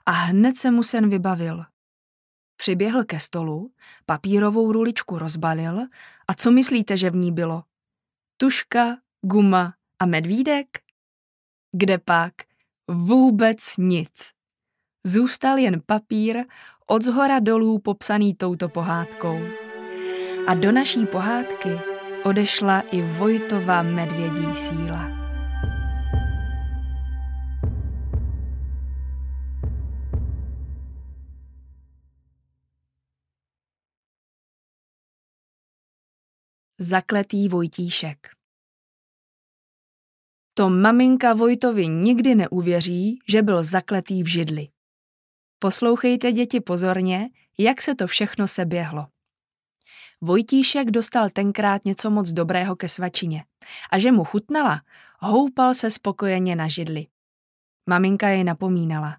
a hned se mu sen vybavil – Přiběhl ke stolu, papírovou ruličku rozbalil a co myslíte, že v ní bylo? Tuška, guma a medvídek? Kde pak? Vůbec nic. Zůstal jen papír, od zhora dolů popsaný touto pohádkou. A do naší pohádky odešla i Vojtova medvědí síla. Zakletý Vojtíšek To maminka Vojtovi nikdy neuvěří, že byl zakletý v židli. Poslouchejte děti pozorně, jak se to všechno seběhlo. Vojtíšek dostal tenkrát něco moc dobrého ke svačině a že mu chutnala, houpal se spokojeně na židli. Maminka jej napomínala.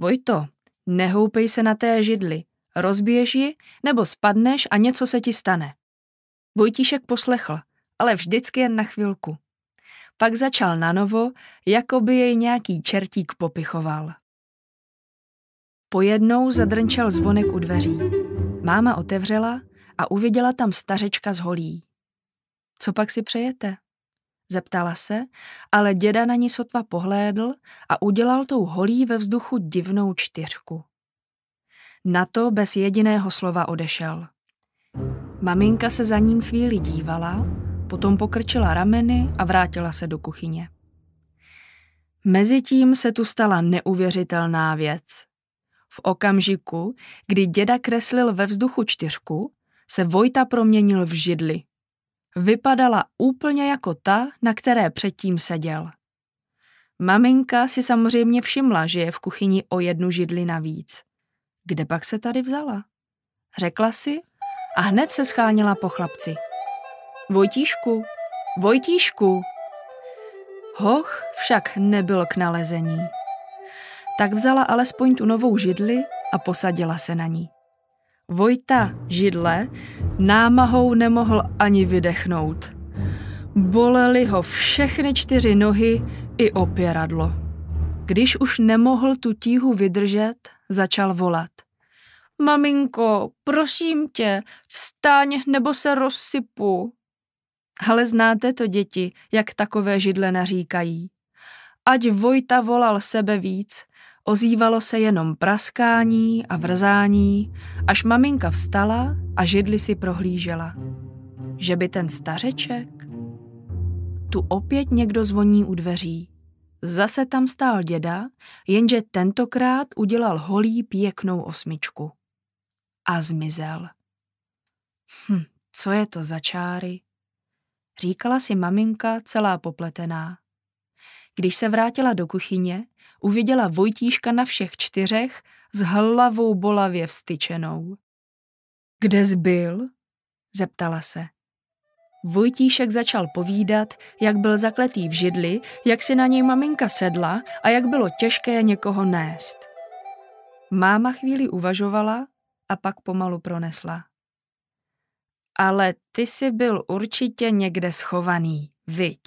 Vojto, nehoupej se na té židli, rozbiješ ji nebo spadneš a něco se ti stane. Vojtíšek poslechl, ale vždycky jen na chvilku. Pak začal na novo, jako by jej nějaký čertík popichoval. Pojednou zadrnčel zvonek u dveří. Máma otevřela a uviděla tam stařečka z holí. Co pak si přejete? Zeptala se, ale děda na ní sotva pohlédl a udělal tou holí ve vzduchu divnou čtyřku. Na to bez jediného slova odešel. Maminka se za ním chvíli dívala, potom pokrčila rameny a vrátila se do kuchyně. Mezitím se tu stala neuvěřitelná věc. V okamžiku, kdy děda kreslil ve vzduchu čtyřku, se Vojta proměnil v židli. Vypadala úplně jako ta, na které předtím seděl. Maminka si samozřejmě všimla, že je v kuchyni o jednu židli navíc. Kde pak se tady vzala? Řekla si a hned se schánila po chlapci. Vojtíšku, Vojtíšku! Hoch však nebyl k nalezení. Tak vzala alespoň tu novou židli a posadila se na ní. Vojta židle námahou nemohl ani vydechnout. Bolely ho všechny čtyři nohy i opěradlo. Když už nemohl tu tíhu vydržet, začal volat – Maminko, prosím tě, vstaň nebo se rozsypu. Ale znáte to, děti, jak takové židle naříkají. Ať Vojta volal sebe víc, ozývalo se jenom praskání a vrzání, až maminka vstala a židli si prohlížela. Že by ten stařeček? Tu opět někdo zvoní u dveří. Zase tam stál děda, jenže tentokrát udělal holý pěknou osmičku a zmizel. Hm, co je to za čáry? Říkala si maminka celá popletená. Když se vrátila do kuchyně, uviděla Vojtíška na všech čtyřech s hlavou bolavě vstyčenou. Kde byl? zeptala se. Vojtíšek začal povídat, jak byl zakletý v židli, jak si na něj maminka sedla a jak bylo těžké někoho nést. Máma chvíli uvažovala, a pak pomalu pronesla. Ale ty jsi byl určitě někde schovaný, viď?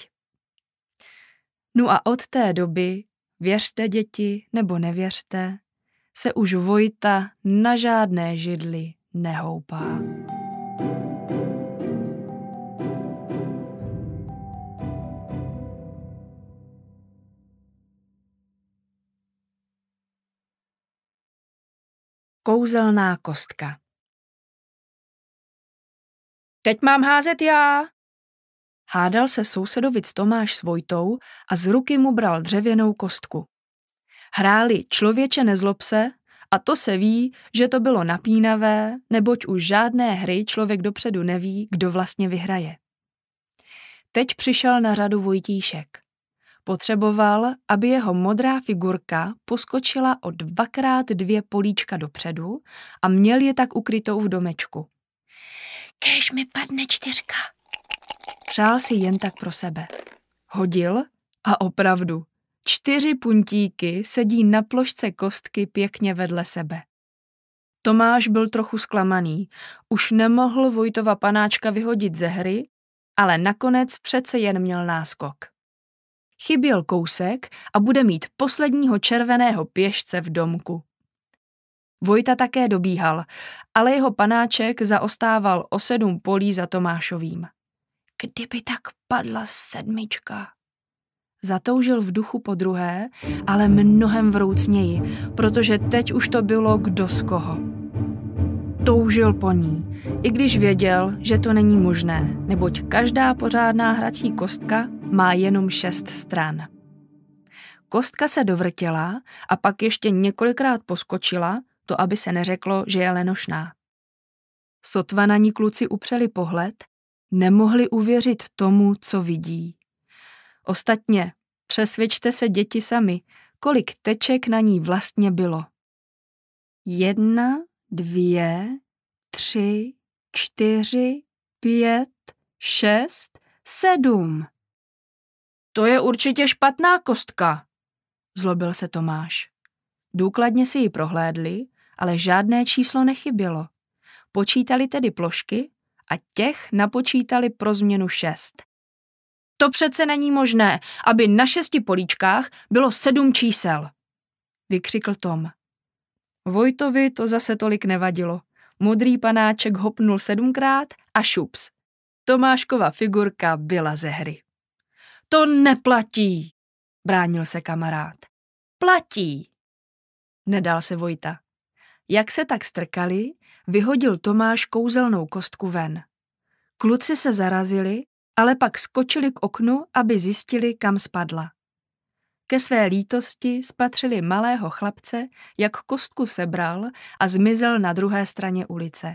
No a od té doby, věřte děti nebo nevěřte, se už Vojta na žádné židli nehoupá. Kouzelná kostka Teď mám házet já! Hádal se sousedovic Tomáš s Vojtou a z ruky mu bral dřevěnou kostku. Hráli člověče nezlob se a to se ví, že to bylo napínavé, neboť už žádné hry člověk dopředu neví, kdo vlastně vyhraje. Teď přišel na řadu Vojtíšek. Potřeboval, aby jeho modrá figurka poskočila o dvakrát dvě políčka dopředu a měl je tak ukrytou v domečku. Kéž mi padne čtyřka. Přál si jen tak pro sebe. Hodil a opravdu. Čtyři puntíky sedí na plošce kostky pěkně vedle sebe. Tomáš byl trochu zklamaný. Už nemohl Vojtova panáčka vyhodit ze hry, ale nakonec přece jen měl náskok. Chyběl kousek a bude mít posledního červeného pěšce v domku. Vojta také dobíhal, ale jeho panáček zaostával o sedm polí za Tomášovým. Kdyby tak padla sedmička. Zatoužil v duchu po druhé, ale mnohem vroucněji, protože teď už to bylo kdo z koho. Toužil po ní, i když věděl, že to není možné, neboť každá pořádná hrací kostka má jenom šest stran. Kostka se dovrtěla a pak ještě několikrát poskočila, to aby se neřeklo, že je lenošná. Sotva na ní kluci upřeli pohled, nemohli uvěřit tomu, co vidí. Ostatně, přesvědčte se děti sami, kolik teček na ní vlastně bylo. Jedna, dvě, tři, čtyři, pět, šest, sedm. To je určitě špatná kostka, zlobil se Tomáš. Důkladně si ji prohlédli, ale žádné číslo nechybělo. Počítali tedy plošky a těch napočítali pro změnu šest. To přece není možné, aby na šesti políčkách bylo sedm čísel, vykřikl Tom. Vojtovi to zase tolik nevadilo. Modrý panáček hopnul sedmkrát a šups. Tomáškova figurka byla ze hry. To neplatí, bránil se kamarád. Platí, nedal se Vojta. Jak se tak strkali, vyhodil Tomáš kouzelnou kostku ven. Kluci se zarazili, ale pak skočili k oknu, aby zjistili, kam spadla. Ke své lítosti spatřili malého chlapce, jak kostku sebral a zmizel na druhé straně ulice.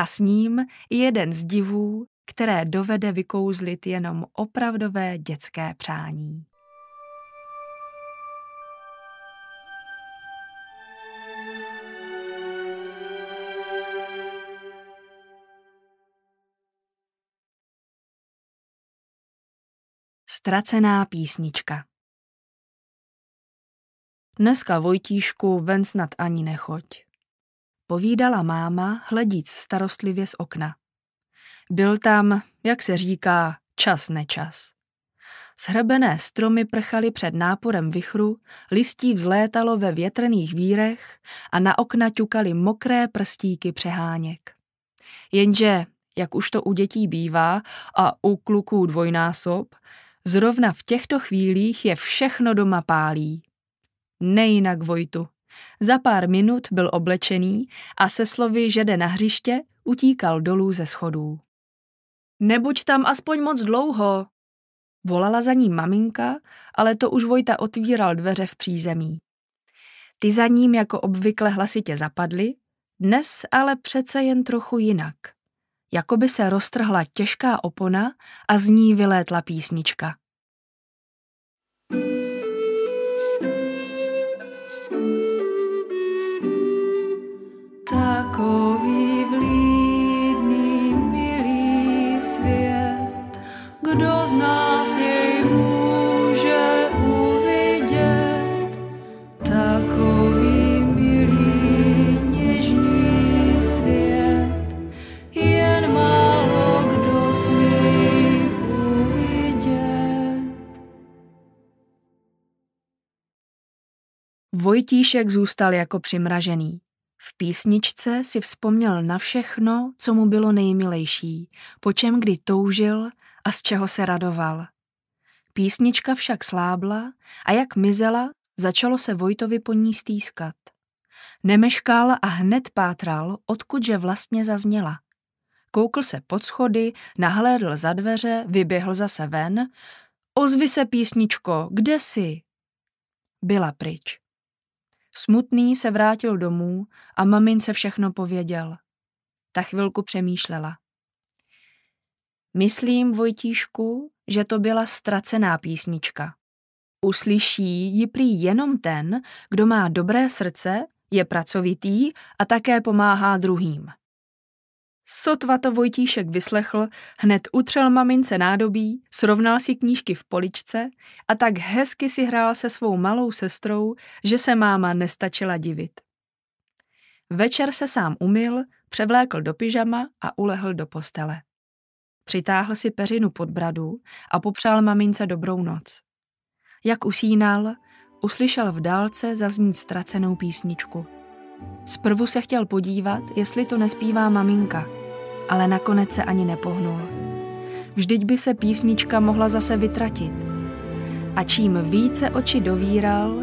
A s ním jeden z divů, které dovede vykouzlit jenom opravdové dětské přání. Ztracená písnička Dneska Vojtíšku ven snad ani nechoď. Povídala máma, hledíc starostlivě z okna. Byl tam, jak se říká, čas nečas. Zhrbené stromy prchaly před náporem vichru, listí vzlétalo ve větrných vírech a na okna ťukaly mokré prstíky přeháněk. Jenže, jak už to u dětí bývá a u kluků dvojnásob, zrovna v těchto chvílích je všechno doma pálí. Nejinak Vojtu. Za pár minut byl oblečený a se slovy, že jde na hřiště, utíkal dolů ze schodů. Nebuď tam aspoň moc dlouho. Volala za ní maminka, ale to už Vojta otvíral dveře v přízemí. Ty za ním jako obvykle hlasitě zapadly, dnes ale přece jen trochu jinak. Jakoby se roztrhla těžká opona a z ní vylétla písnička. Vojtíšek zůstal jako přimražený. V písničce si vzpomněl na všechno, co mu bylo nejmilejší, po čem kdy toužil a z čeho se radoval. Písnička však slábla a jak mizela, začalo se Vojtovi po ní stýskat. Nemeškal a hned pátral, odkudže vlastně zazněla. Koukl se pod schody, nahlédl za dveře, vyběhl zase ven. Ozvi se, písničko, kde jsi? Byla pryč. Smutný se vrátil domů a mamince všechno pověděl. Ta chvilku přemýšlela. Myslím, Vojtíšku, že to byla ztracená písnička. Uslyší ji prý jenom ten, kdo má dobré srdce, je pracovitý a také pomáhá druhým. Sotva to Vojtíšek vyslechl, hned utřel mamince nádobí, srovnal si knížky v poličce a tak hezky si hrál se svou malou sestrou, že se máma nestačila divit. Večer se sám umyl, převlékl do pyžama a ulehl do postele. Přitáhl si peřinu pod bradu a popřál mamince dobrou noc. Jak usínal, uslyšel v dálce zaznít ztracenou písničku – Zprvu se chtěl podívat, jestli to nespívá maminka, ale nakonec se ani nepohnul. Vždyť by se písnička mohla zase vytratit. A čím více oči dovíral,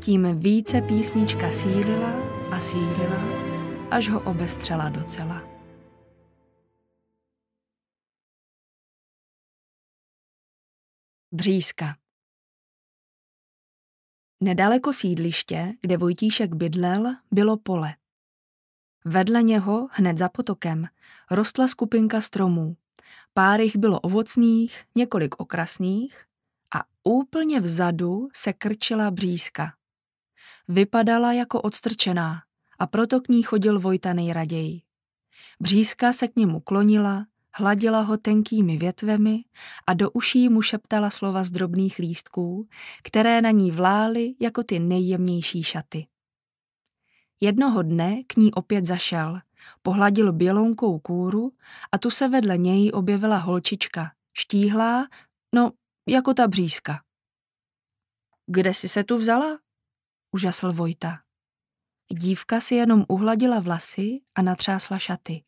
tím více písnička sílila a sílila, až ho obestřela docela. Břízka Nedaleko sídliště, kde Vojtíšek bydlel, bylo pole. Vedle něho, hned za potokem, rostla skupinka stromů. Pár jich bylo ovocných, několik okrasných a úplně vzadu se krčila břízka. Vypadala jako odstrčená a proto k ní chodil Vojta nejraději. Břízka se k němu klonila, Hladila ho tenkými větvemi a do uší mu šeptala slova z drobných lístků, které na ní vlály jako ty nejjemnější šaty. Jednoho dne k ní opět zašel, pohladil bělounkou kůru a tu se vedle něj objevila holčička, štíhlá, no jako ta břízka. Kde jsi se tu vzala? Užasl Vojta. Dívka si jenom uhladila vlasy a natřásla šaty.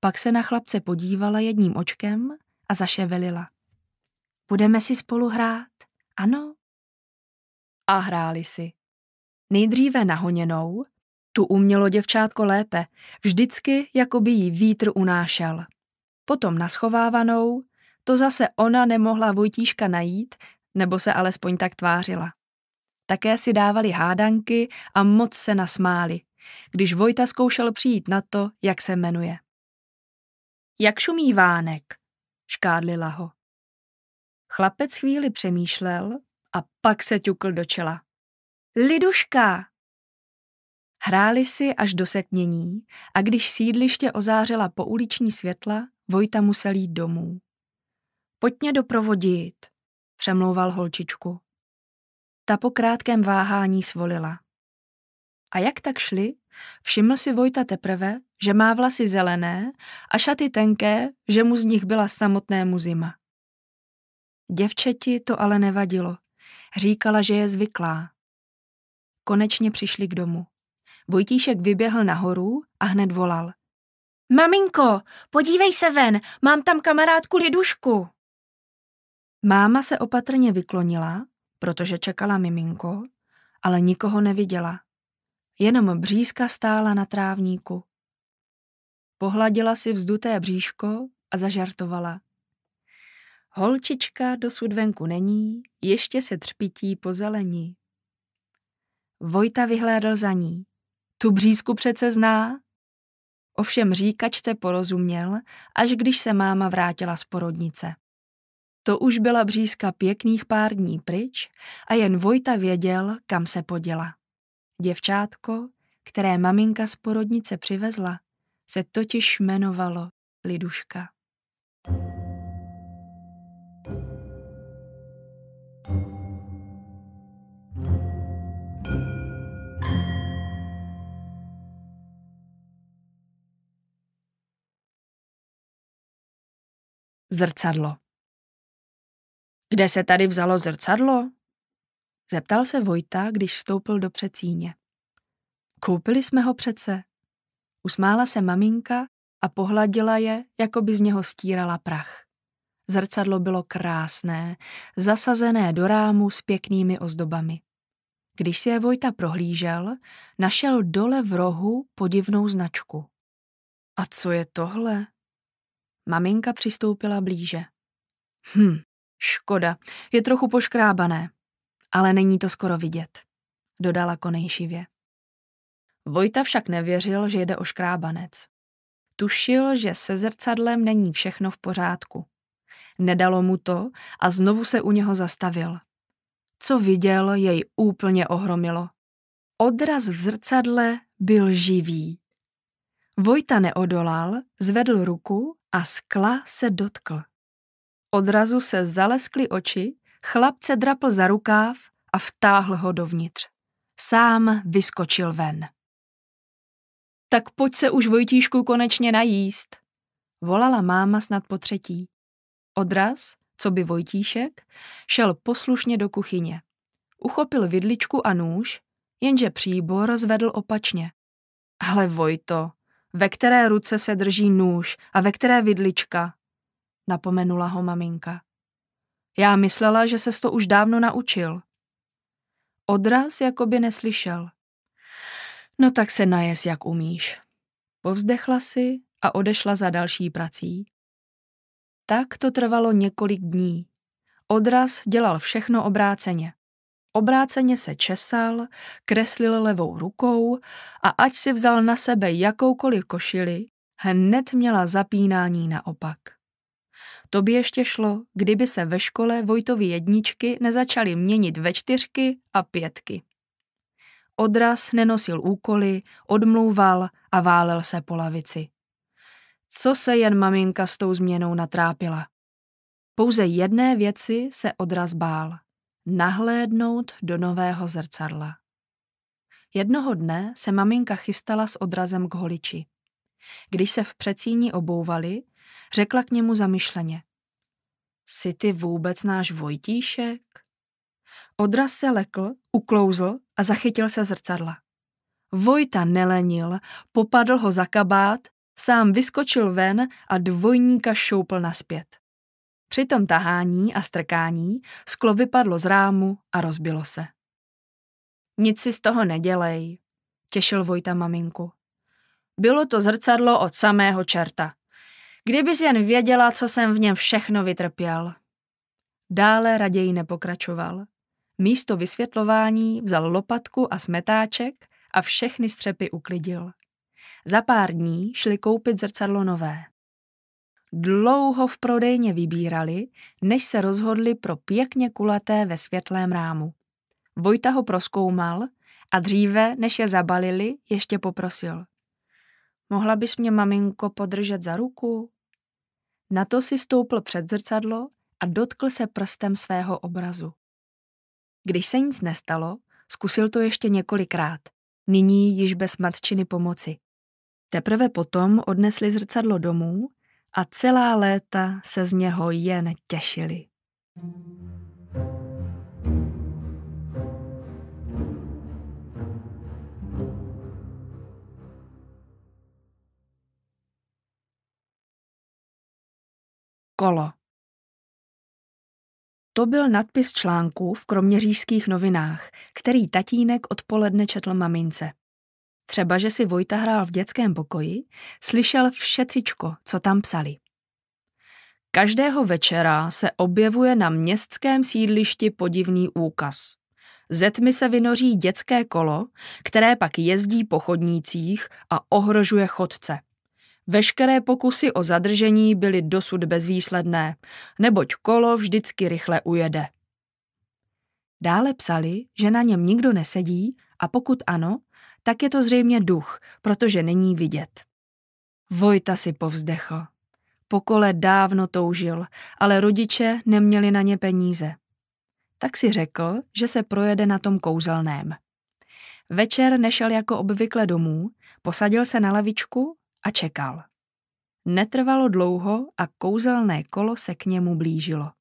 Pak se na chlapce podívala jedním očkem a zaševelila. Budeme si spolu hrát, ano? A hráli si. Nejdříve nahoněnou, tu umělo děvčátko lépe, vždycky, jako by jí vítr unášel. Potom naschovávanou, to zase ona nemohla Vojtíška najít, nebo se alespoň tak tvářila. Také si dávali hádanky a moc se nasmáli, když Vojta zkoušel přijít na to, jak se jmenuje. Jak šumí vánek, škádlila ho. Chlapec chvíli přemýšlel a pak se ťukl do čela. Liduška! Hráli si až do setnění a když sídliště ozářila uliční světla, Vojta musel jít domů. mě doprovodit, přemlouval holčičku. Ta po krátkém váhání svolila. A jak tak šli, všiml si Vojta teprve, že má vlasy zelené a šaty tenké, že mu z nich byla samotnému zima. Děvčeti to ale nevadilo. Říkala, že je zvyklá. Konečně přišli k domu. Vojtíšek vyběhl nahoru a hned volal. Maminko, podívej se ven, mám tam kamarádku Lidušku. Máma se opatrně vyklonila, protože čekala miminko, ale nikoho neviděla. Jenom břízka stála na trávníku. Pohladila si vzduté bříško a zažartovala. Holčička dosud venku není, ještě se třpití po zelení. Vojta vyhlédl za ní. Tu břízku přece zná. Ovšem říkačce porozuměl, až když se máma vrátila z porodnice. To už byla břízka pěkných pár dní pryč a jen Vojta věděl, kam se poděla. Děvčátko, které maminka z porodnice přivezla, se totiž jmenovalo Liduška. Zrcadlo. Kde se tady vzalo zrcadlo? Zeptal se Vojta, když vstoupil do přecíně. Koupili jsme ho přece. Usmála se maminka a pohladila je, jako by z něho stírala prach. Zrcadlo bylo krásné, zasazené do rámu s pěknými ozdobami. Když si je Vojta prohlížel, našel dole v rohu podivnou značku. A co je tohle? Maminka přistoupila blíže. Hm, škoda, je trochu poškrábané. Ale není to skoro vidět, dodala konejšivě. Vojta však nevěřil, že jde o škrábanec. Tušil, že se zrcadlem není všechno v pořádku. Nedalo mu to a znovu se u něho zastavil. Co viděl, jej úplně ohromilo. Odraz v zrcadle byl živý. Vojta neodolal, zvedl ruku a skla se dotkl. Odrazu se zaleskly oči Chlapce drapl za rukáv a vtáhl ho dovnitř. Sám vyskočil ven. Tak pojď se už Vojtíšku konečně najíst, volala máma snad po třetí. Odraz, co by Vojtíšek, šel poslušně do kuchyně. Uchopil vidličku a nůž, jenže příbor rozvedl opačně. Ale Vojto, ve které ruce se drží nůž a ve které vidlička, napomenula ho maminka. Já myslela, že se to už dávno naučil. Odraz jako by neslyšel. No tak se najes, jak umíš. Povzdechla si a odešla za další prací. Tak to trvalo několik dní. Odraz dělal všechno obráceně. Obráceně se česal, kreslil levou rukou a ať si vzal na sebe jakoukoliv košili, hned měla zapínání naopak. To by ještě šlo, kdyby se ve škole Vojtovi jedničky nezačaly měnit ve čtyřky a pětky. Odraz nenosil úkoly, odmlouval a válel se po lavici. Co se jen maminka s tou změnou natrápila? Pouze jedné věci se odraz bál. Nahlédnout do nového zrcadla. Jednoho dne se maminka chystala s odrazem k holiči. Když se v přecíni obouvali, Řekla k němu zamyšleně. Jsi ty vůbec náš Vojtíšek? Odraz se lekl, uklouzl a zachytil se zrcadla. Vojta nelenil, popadl ho za kabát, sám vyskočil ven a dvojníka šoupl naspět. Při tom tahání a strkání sklo vypadlo z rámu a rozbilo se. Nic si z toho nedělej, těšil Vojta maminku. Bylo to zrcadlo od samého čerta. Kdybys jen věděla, co jsem v něm všechno vytrpěl. Dále raději nepokračoval. Místo vysvětlování vzal lopatku a smetáček a všechny střepy uklidil. Za pár dní šli koupit zrcadlo nové. Dlouho v prodejně vybírali, než se rozhodli pro pěkně kulaté ve světlém rámu. Vojta ho proskoumal a dříve, než je zabalili, ještě poprosil. Mohla bys mě, maminko, podržet za ruku? Na to si stoupl před zrcadlo a dotkl se prstem svého obrazu. Když se nic nestalo, zkusil to ještě několikrát, nyní již bez matčiny pomoci. Teprve potom odnesli zrcadlo domů a celá léta se z něho jen těšili. thank you Kolo. To byl nadpis článku v kroměřížských novinách, který tatínek odpoledne četl mamince. Třeba, že si Vojta hrál v dětském pokoji, slyšel všecičko, co tam psali. Každého večera se objevuje na městském sídlišti podivný úkaz. Ze tmy se vynoří dětské kolo, které pak jezdí po chodnících a ohrožuje chodce. Veškeré pokusy o zadržení byly dosud bezvýsledné, neboť kolo vždycky rychle ujede. Dále psali, že na něm nikdo nesedí a pokud ano, tak je to zřejmě duch, protože není vidět. Vojta si povzdechl. Po kole dávno toužil, ale rodiče neměli na ně peníze. Tak si řekl, že se projede na tom kouzelném. Večer nešel jako obvykle domů, posadil se na lavičku a čekal. Netrvalo dlouho a kouzelné kolo se k němu blížilo.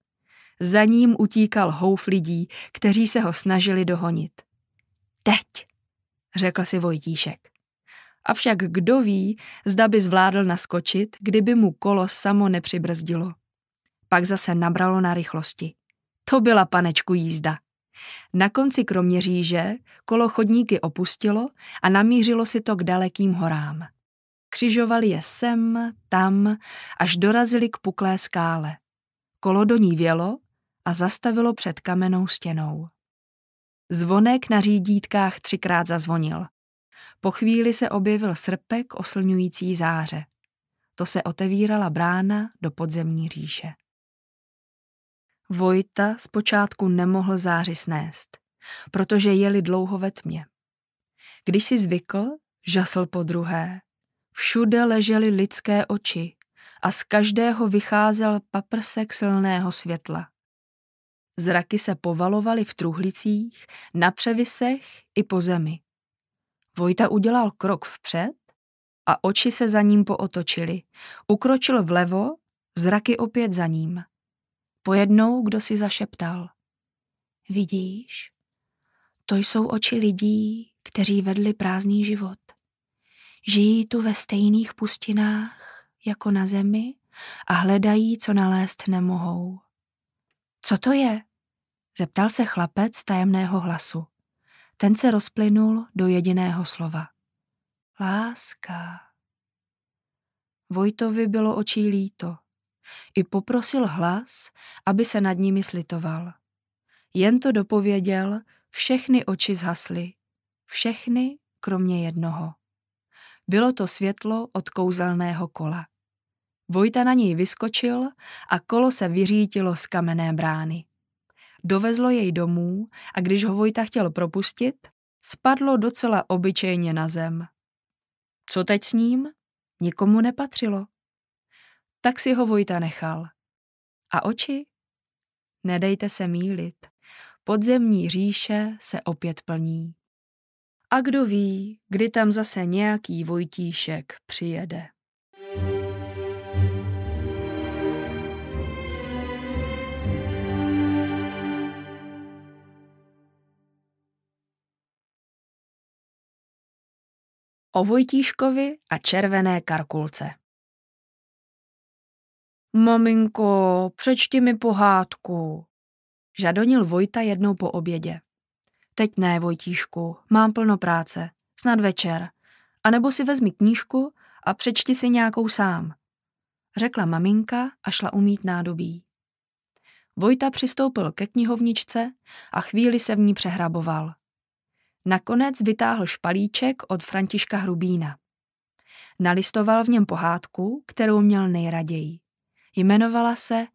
Za ním utíkal houf lidí, kteří se ho snažili dohonit. Teď, řekl si Vojtíšek. Avšak kdo ví, zda by zvládl naskočit, kdyby mu kolo samo nepřibrzdilo. Pak zase nabralo na rychlosti. To byla panečku jízda. Na konci kroměříže kolo chodníky opustilo a namířilo si to k dalekým horám. Křižovali je sem, tam, až dorazili k puklé skále. Kolo do ní vělo a zastavilo před kamennou stěnou. Zvonek na řídítkách třikrát zazvonil. Po chvíli se objevil srpek oslňující záře. To se otevírala brána do podzemní říše. Vojta zpočátku nemohl záři snést, protože jeli dlouho ve tmě. Když si zvykl, žasl po druhé, Všude ležely lidské oči a z každého vycházel paprsek silného světla. Zraky se povalovaly v truhlicích, na převisech i po zemi. Vojta udělal krok vpřed a oči se za ním pootočily. Ukročil vlevo, zraky opět za ním. Pojednou kdo si zašeptal. Vidíš, to jsou oči lidí, kteří vedli prázdný život. Žijí tu ve stejných pustinách jako na zemi a hledají, co nalézt nemohou. Co to je? zeptal se chlapec tajemného hlasu. Ten se rozplynul do jediného slova. Láska. Vojtovi bylo očí líto. I poprosil hlas, aby se nad nimi slitoval. Jen to dopověděl, všechny oči zhasly. Všechny, kromě jednoho. Bylo to světlo od kouzelného kola. Vojta na něj vyskočil a kolo se vyřítilo z kamenné brány. Dovezlo jej domů a když ho Vojta chtěl propustit, spadlo docela obyčejně na zem. Co teď s ním? Nikomu nepatřilo. Tak si ho Vojta nechal. A oči? Nedejte se mílit. Podzemní říše se opět plní a kdo ví, kdy tam zase nějaký Vojtíšek přijede. O Vojtíškovi a červené karkulce. Maminko, přečti mi pohádku, žadonil Vojta jednou po obědě. Teď ne, Vojtíšku, mám plno práce, snad večer. A nebo si vezmi knížku a přečti si nějakou sám. Řekla maminka a šla umít nádobí. Vojta přistoupil ke knihovničce a chvíli se v ní přehraboval. Nakonec vytáhl špalíček od Františka Hrubína. Nalistoval v něm pohádku, kterou měl nejraději. Jmenovala se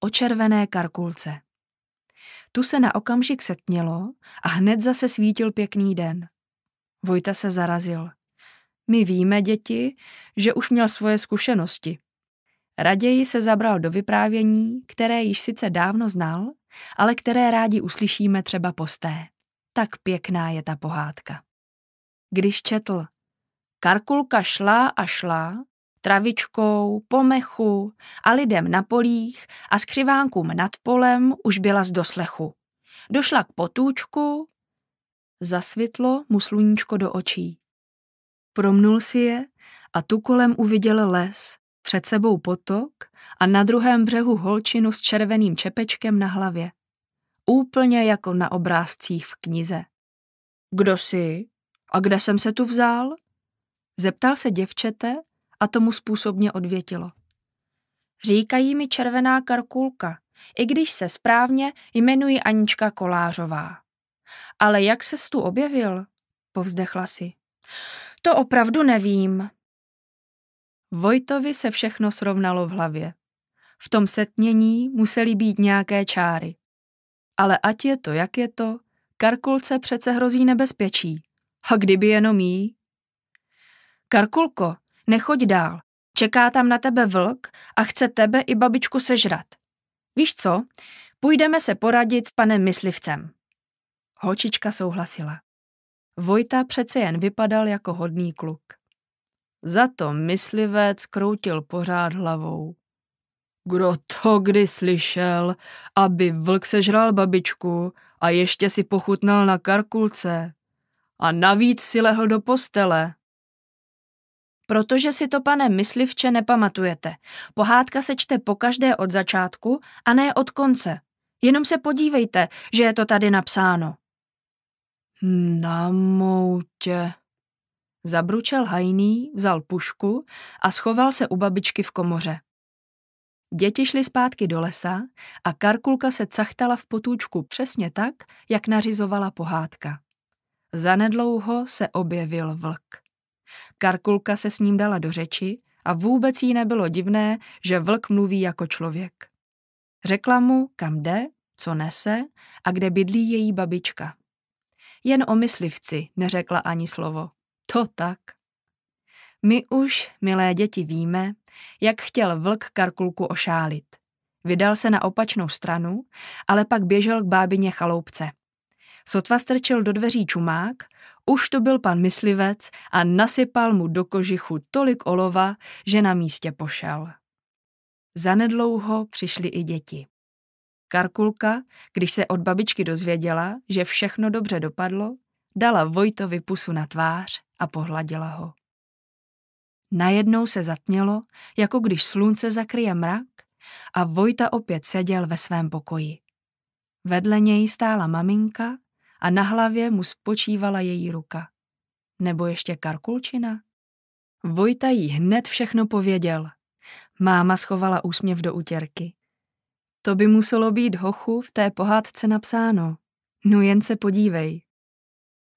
O červené karkulce. Tu se na okamžik setmělo a hned zase svítil pěkný den. Vojta se zarazil. My víme, děti, že už měl svoje zkušenosti. Raději se zabral do vyprávění, které již sice dávno znal, ale které rádi uslyšíme třeba posté. Tak pěkná je ta pohádka. Když četl Karkulka šla a šla, travičkou, pomechu a lidem na polích a skřivánkům nad polem už byla z doslechu. Došla k potůčku, zasvitlo mu sluníčko do očí. Promnul si je a tu kolem uviděl les, před sebou potok a na druhém břehu holčinu s červeným čepečkem na hlavě. Úplně jako na obrázcích v knize. Kdo jsi? A kde jsem se tu vzal? Zeptal se děvčete a tomu způsobně odvětilo. Říkají mi červená karkulka, i když se správně jmenuji Anička Kolářová. Ale jak se tu objevil? Povzdechla si. To opravdu nevím. Vojtovi se všechno srovnalo v hlavě. V tom setnění museli být nějaké čáry. Ale ať je to, jak je to, Karkulce přece hrozí nebezpečí. A kdyby jenom jí? Karkulko, Nechoď dál. Čeká tam na tebe vlk a chce tebe i babičku sežrat. Víš co? Půjdeme se poradit s panem myslivcem. Holčička souhlasila. Vojta přece jen vypadal jako hodný kluk. Za to myslivec kroutil pořád hlavou. Kdo to kdy slyšel, aby vlk sežral babičku a ještě si pochutnal na karkulce a navíc si lehl do postele protože si to, pane myslivče, nepamatujete. Pohádka se čte po každé od začátku a ne od konce. Jenom se podívejte, že je to tady napsáno. Na moutě. Zabručel hajný, vzal pušku a schoval se u babičky v komoře. Děti šly zpátky do lesa a Karkulka se cachtala v potůčku přesně tak, jak nařizovala pohádka. Zanedlouho se objevil vlk. Karkulka se s ním dala do řeči a vůbec jí nebylo divné, že vlk mluví jako člověk. Řekla mu, kam jde, co nese a kde bydlí její babička. Jen o myslivci neřekla ani slovo. To tak. My už, milé děti, víme, jak chtěl vlk Karkulku ošálit. Vydal se na opačnou stranu, ale pak běžel k bábině chaloupce – Sotva strčil do dveří čumák, už to byl pan myslivec a nasypal mu do kožichu tolik olova, že na místě pošel. Zanedlouho přišli i děti. Karkulka, když se od babičky dozvěděla, že všechno dobře dopadlo, dala Vojtovi pusu na tvář a pohladila ho. Najednou se zatmělo, jako když slunce zakryje mrak a Vojta opět seděl ve svém pokoji. Vedle něj stála maminka a na hlavě mu spočívala její ruka. Nebo ještě karkulčina? Vojta jí hned všechno pověděl. Máma schovala úsměv do utěrky. To by muselo být hochu v té pohádce napsáno. No jen se podívej.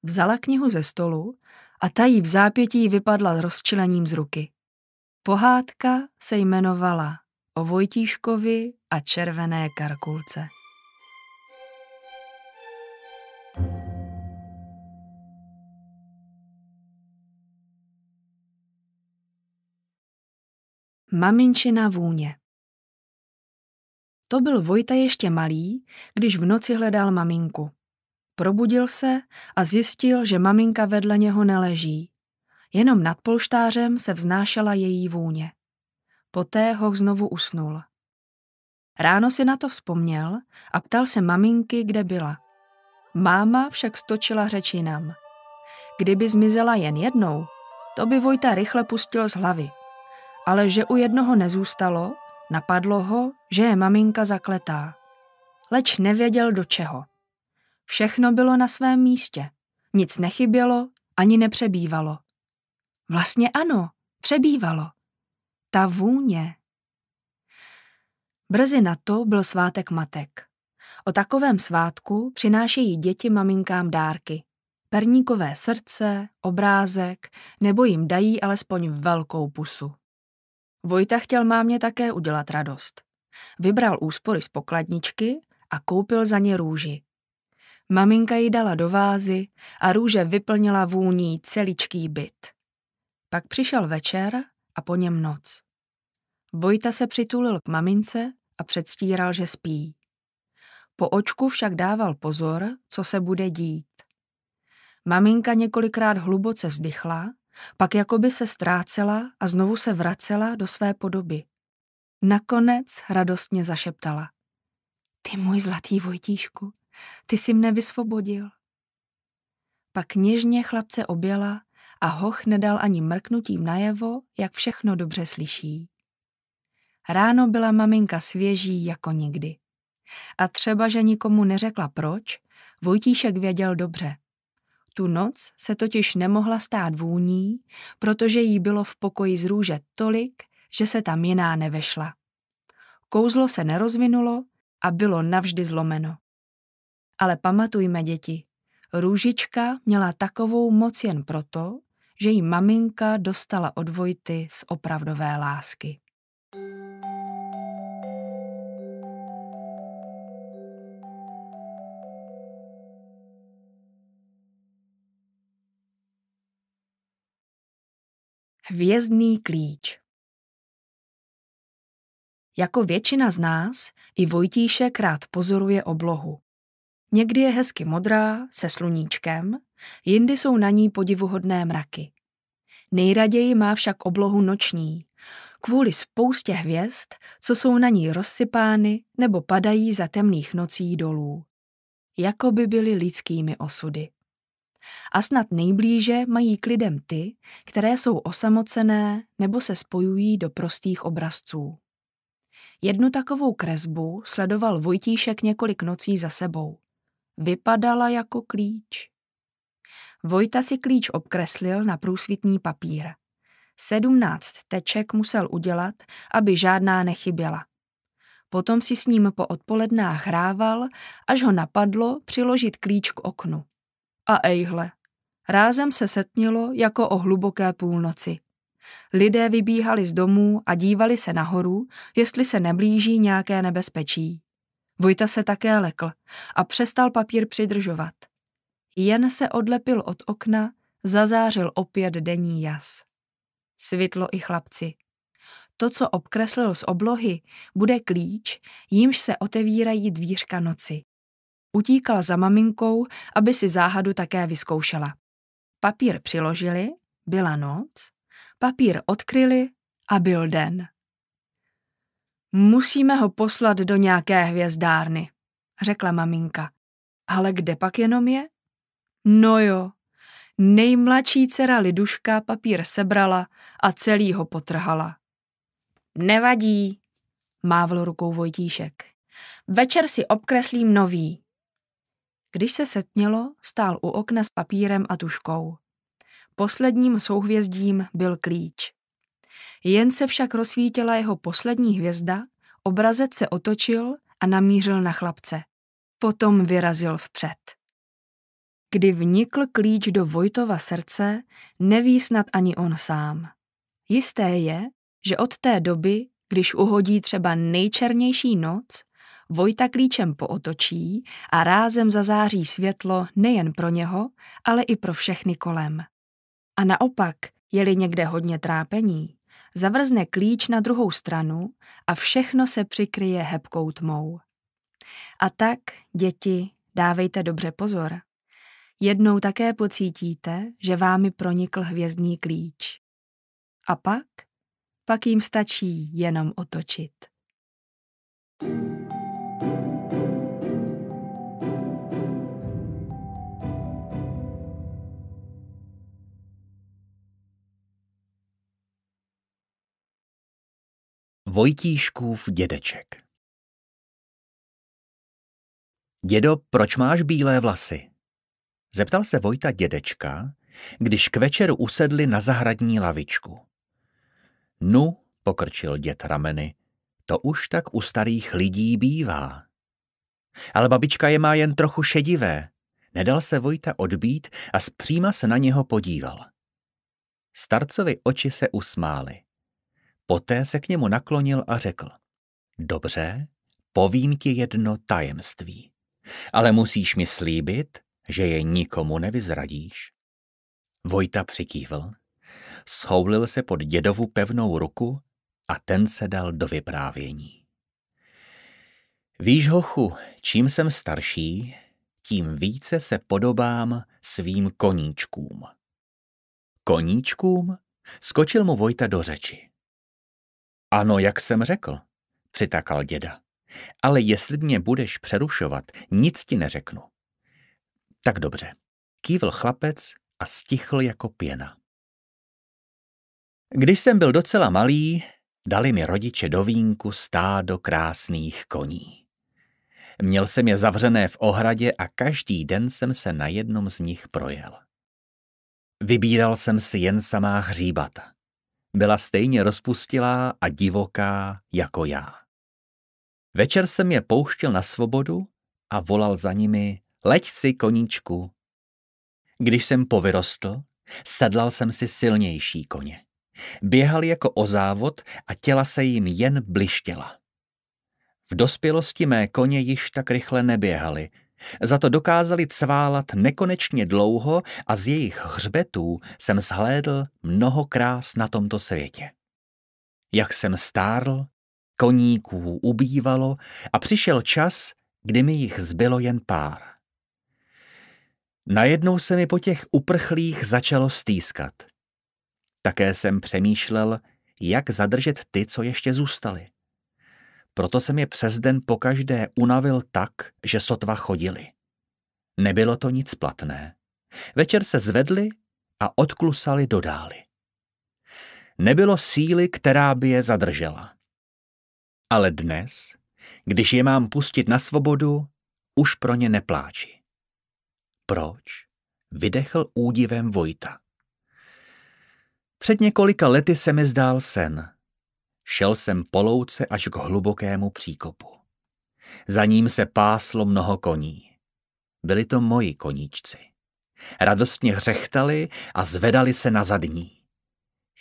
Vzala knihu ze stolu a ta jí v zápětí vypadla s rozčilením z ruky. Pohádka se jmenovala O Vojtíškovi a červené karkulce. Maminčina vůně. To byl Vojta ještě malý, když v noci hledal maminku. Probudil se a zjistil, že maminka vedle něho neleží. Jenom nad polštářem se vznášela její vůně. Poté ho znovu usnul. Ráno si na to vzpomněl a ptal se maminky, kde byla. Máma však stočila řečinám. Kdyby zmizela jen jednou, to by Vojta rychle pustil z hlavy – ale že u jednoho nezůstalo, napadlo ho, že je maminka zakletá. Leč nevěděl do čeho. Všechno bylo na svém místě. Nic nechybělo, ani nepřebývalo. Vlastně ano, přebývalo. Ta vůně. Brzy na to byl svátek matek. O takovém svátku přinášejí děti maminkám dárky. Perníkové srdce, obrázek, nebo jim dají alespoň velkou pusu. Vojta chtěl mámě také udělat radost. Vybral úspory z pokladničky a koupil za ně růži. Maminka ji dala do vázy a růže vyplnila vůní celičký byt. Pak přišel večer a po něm noc. Vojta se přitulil k mamince a předstíral, že spí. Po očku však dával pozor, co se bude dít. Maminka několikrát hluboce vzdychla pak jakoby se ztrácela a znovu se vracela do své podoby. Nakonec radostně zašeptala. Ty můj zlatý Vojtíšku, ty jsi mne vysvobodil. Pak něžně chlapce objela a hoch nedal ani mrknutím najevo, jak všechno dobře slyší. Ráno byla maminka svěží jako nikdy. A třeba, že nikomu neřekla proč, Vojtíšek věděl dobře. Tu noc se totiž nemohla stát vůní, protože jí bylo v pokoji z růže tolik, že se tam jiná nevešla. Kouzlo se nerozvinulo a bylo navždy zlomeno. Ale pamatujme, děti, růžička měla takovou moc jen proto, že jí maminka dostala od Vojty z opravdové lásky. Hvězdný klíč Jako většina z nás, i Vojtíše krát pozoruje oblohu. Někdy je hezky modrá, se sluníčkem, jindy jsou na ní podivuhodné mraky. Nejraději má však oblohu noční, kvůli spoustě hvězd, co jsou na ní rozsypány nebo padají za temných nocí dolů. Jako by byly lidskými osudy a snad nejblíže mají k lidem ty, které jsou osamocené nebo se spojují do prostých obrazců. Jednu takovou kresbu sledoval Vojtíšek několik nocí za sebou. Vypadala jako klíč. Vojta si klíč obkreslil na průsvitný papír. Sedmnáct teček musel udělat, aby žádná nechyběla. Potom si s ním po odpolednách hrával, až ho napadlo přiložit klíč k oknu a ejhle. Rázem se setnilo jako o hluboké půlnoci. Lidé vybíhali z domů a dívali se nahoru, jestli se neblíží nějaké nebezpečí. Vojta se také lekl a přestal papír přidržovat. Jen se odlepil od okna, zazářil opět denní jas. Svitlo i chlapci. To, co obkreslil z oblohy, bude klíč, jímž se otevírají dvířka noci utíkala za maminkou, aby si záhadu také vyzkoušela. Papír přiložili, byla noc, papír odkryli a byl den. Musíme ho poslat do nějaké hvězdárny, řekla maminka. Ale kde pak jenom je? No jo, nejmladší dcera Liduška papír sebrala a celý ho potrhala. Nevadí, mávl rukou Vojtíšek. Večer si obkreslím nový. Když se setnělo, stál u okna s papírem a tuškou. Posledním souhvězdím byl klíč. Jen se však rozsvítila jeho poslední hvězda, obrazec se otočil a namířil na chlapce. Potom vyrazil vpřed. Kdy vnikl klíč do Vojtova srdce, neví snad ani on sám. Jisté je, že od té doby, když uhodí třeba nejčernější noc, Vojta klíčem pootočí a rázem zazáří světlo nejen pro něho, ale i pro všechny kolem. A naopak, je-li někde hodně trápení, zavrzne klíč na druhou stranu a všechno se přikryje hebkou tmou. A tak, děti, dávejte dobře pozor. Jednou také pocítíte, že vámi pronikl hvězdný klíč. A pak? Pak jim stačí jenom otočit. thank you Vojtíškův dědeček Dědo, proč máš bílé vlasy? Zeptal se Vojta dědečka, když k večeru usedli na zahradní lavičku. Nu, no, pokrčil děd rameny, to už tak u starých lidí bývá. Ale babička je má jen trochu šedivé. Nedal se Vojta odbít a zpříma se na něho podíval. Starcovi oči se usmály. Poté se k němu naklonil a řekl, dobře, povím ti jedno tajemství, ale musíš mi slíbit, že je nikomu nevyzradíš. Vojta přikývl, schoulil se pod dědovu pevnou ruku a ten se dal do vyprávění. Víš, hochu, čím jsem starší, tím více se podobám svým koníčkům. Koníčkům? Skočil mu Vojta do řeči. Ano, jak jsem řekl, přitakal děda. Ale jestli mě budeš přerušovat, nic ti neřeknu. Tak dobře, kývl chlapec a stichl jako pěna. Když jsem byl docela malý, dali mi rodiče do vínku stádo krásných koní. Měl jsem je zavřené v ohradě a každý den jsem se na jednom z nich projel. Vybíral jsem si jen samá hříbata byla stejně rozpustilá a divoká jako já. Večer jsem je pouštěl na svobodu a volal za nimi, leď si koníčku. Když jsem povyrostl, sedlal jsem si silnější koně. Běhal jako o závod a těla se jim jen blištěla. V dospělosti mé koně již tak rychle neběhali, za to dokázali cválat nekonečně dlouho a z jejich hřbetů jsem zhlédl mnoho krás na tomto světě. Jak jsem stárl, koníků ubývalo a přišel čas, kdy mi jich zbylo jen pár. Najednou se mi po těch uprchlých začalo stýskat. Také jsem přemýšlel, jak zadržet ty, co ještě zůstali. Proto jsem je přes den pokaždé unavil tak, že sotva chodili. Nebylo to nic platné. Večer se zvedli a odklusali do dály. Nebylo síly, která by je zadržela. Ale dnes, když je mám pustit na svobodu, už pro ně nepláči. Proč? Vydechl údivem Vojta. Před několika lety se mi zdál sen. Šel jsem po louce až k hlubokému příkopu. Za ním se páslo mnoho koní. Byli to moji koníčci. Radostně hřechtali a zvedali se na zadní.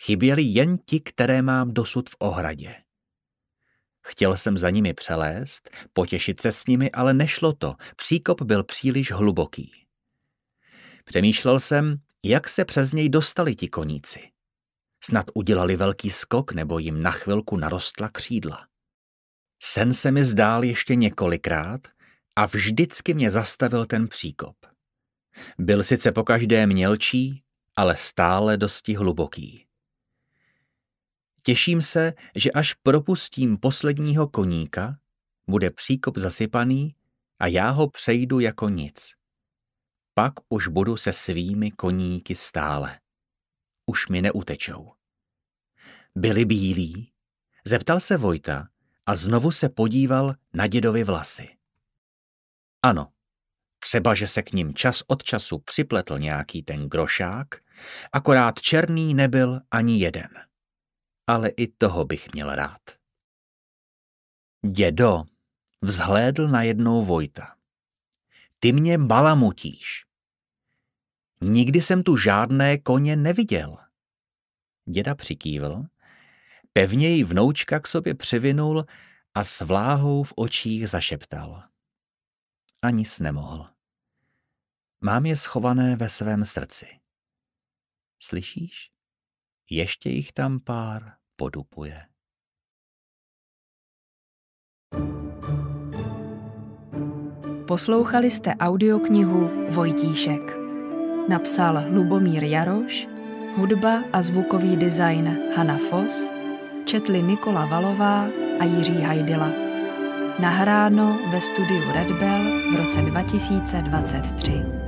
Chyběli jen ti, které mám dosud v ohradě. Chtěl jsem za nimi přelézt, potěšit se s nimi, ale nešlo to, příkop byl příliš hluboký. Přemýšlel jsem, jak se přes něj dostali ti koníci. Snad udělali velký skok nebo jim na chvilku narostla křídla. Sen se mi zdál ještě několikrát a vždycky mě zastavil ten příkop. Byl sice pokaždé mělčí, ale stále dosti hluboký. Těším se, že až propustím posledního koníka, bude příkop zasypaný a já ho přejdu jako nic. Pak už budu se svými koníky stále už mi neutečou. Byli bílí? Zeptal se Vojta a znovu se podíval na dědovi vlasy. Ano, třeba že se k ním čas od času připletl nějaký ten grošák, akorát černý nebyl ani jeden. Ale i toho bych měl rád. Dědo, vzhlédl najednou Vojta. Ty mě balamutíš. Nikdy jsem tu žádné koně neviděl. Děda přikývl, pevněji vnoučka k sobě přivinul a s vláhou v očích zašeptal. Ani s nemohl. Mám je schované ve svém srdci. Slyšíš? Ještě jich tam pár podupuje. Poslouchali jste audioknihu Vojtíšek napsal Lubomír Jaroš, hudba a zvukový design Hanna Foss, četli Nikola Valová a Jiří Hajdila. Nahráno ve studiu Red Bell v roce 2023.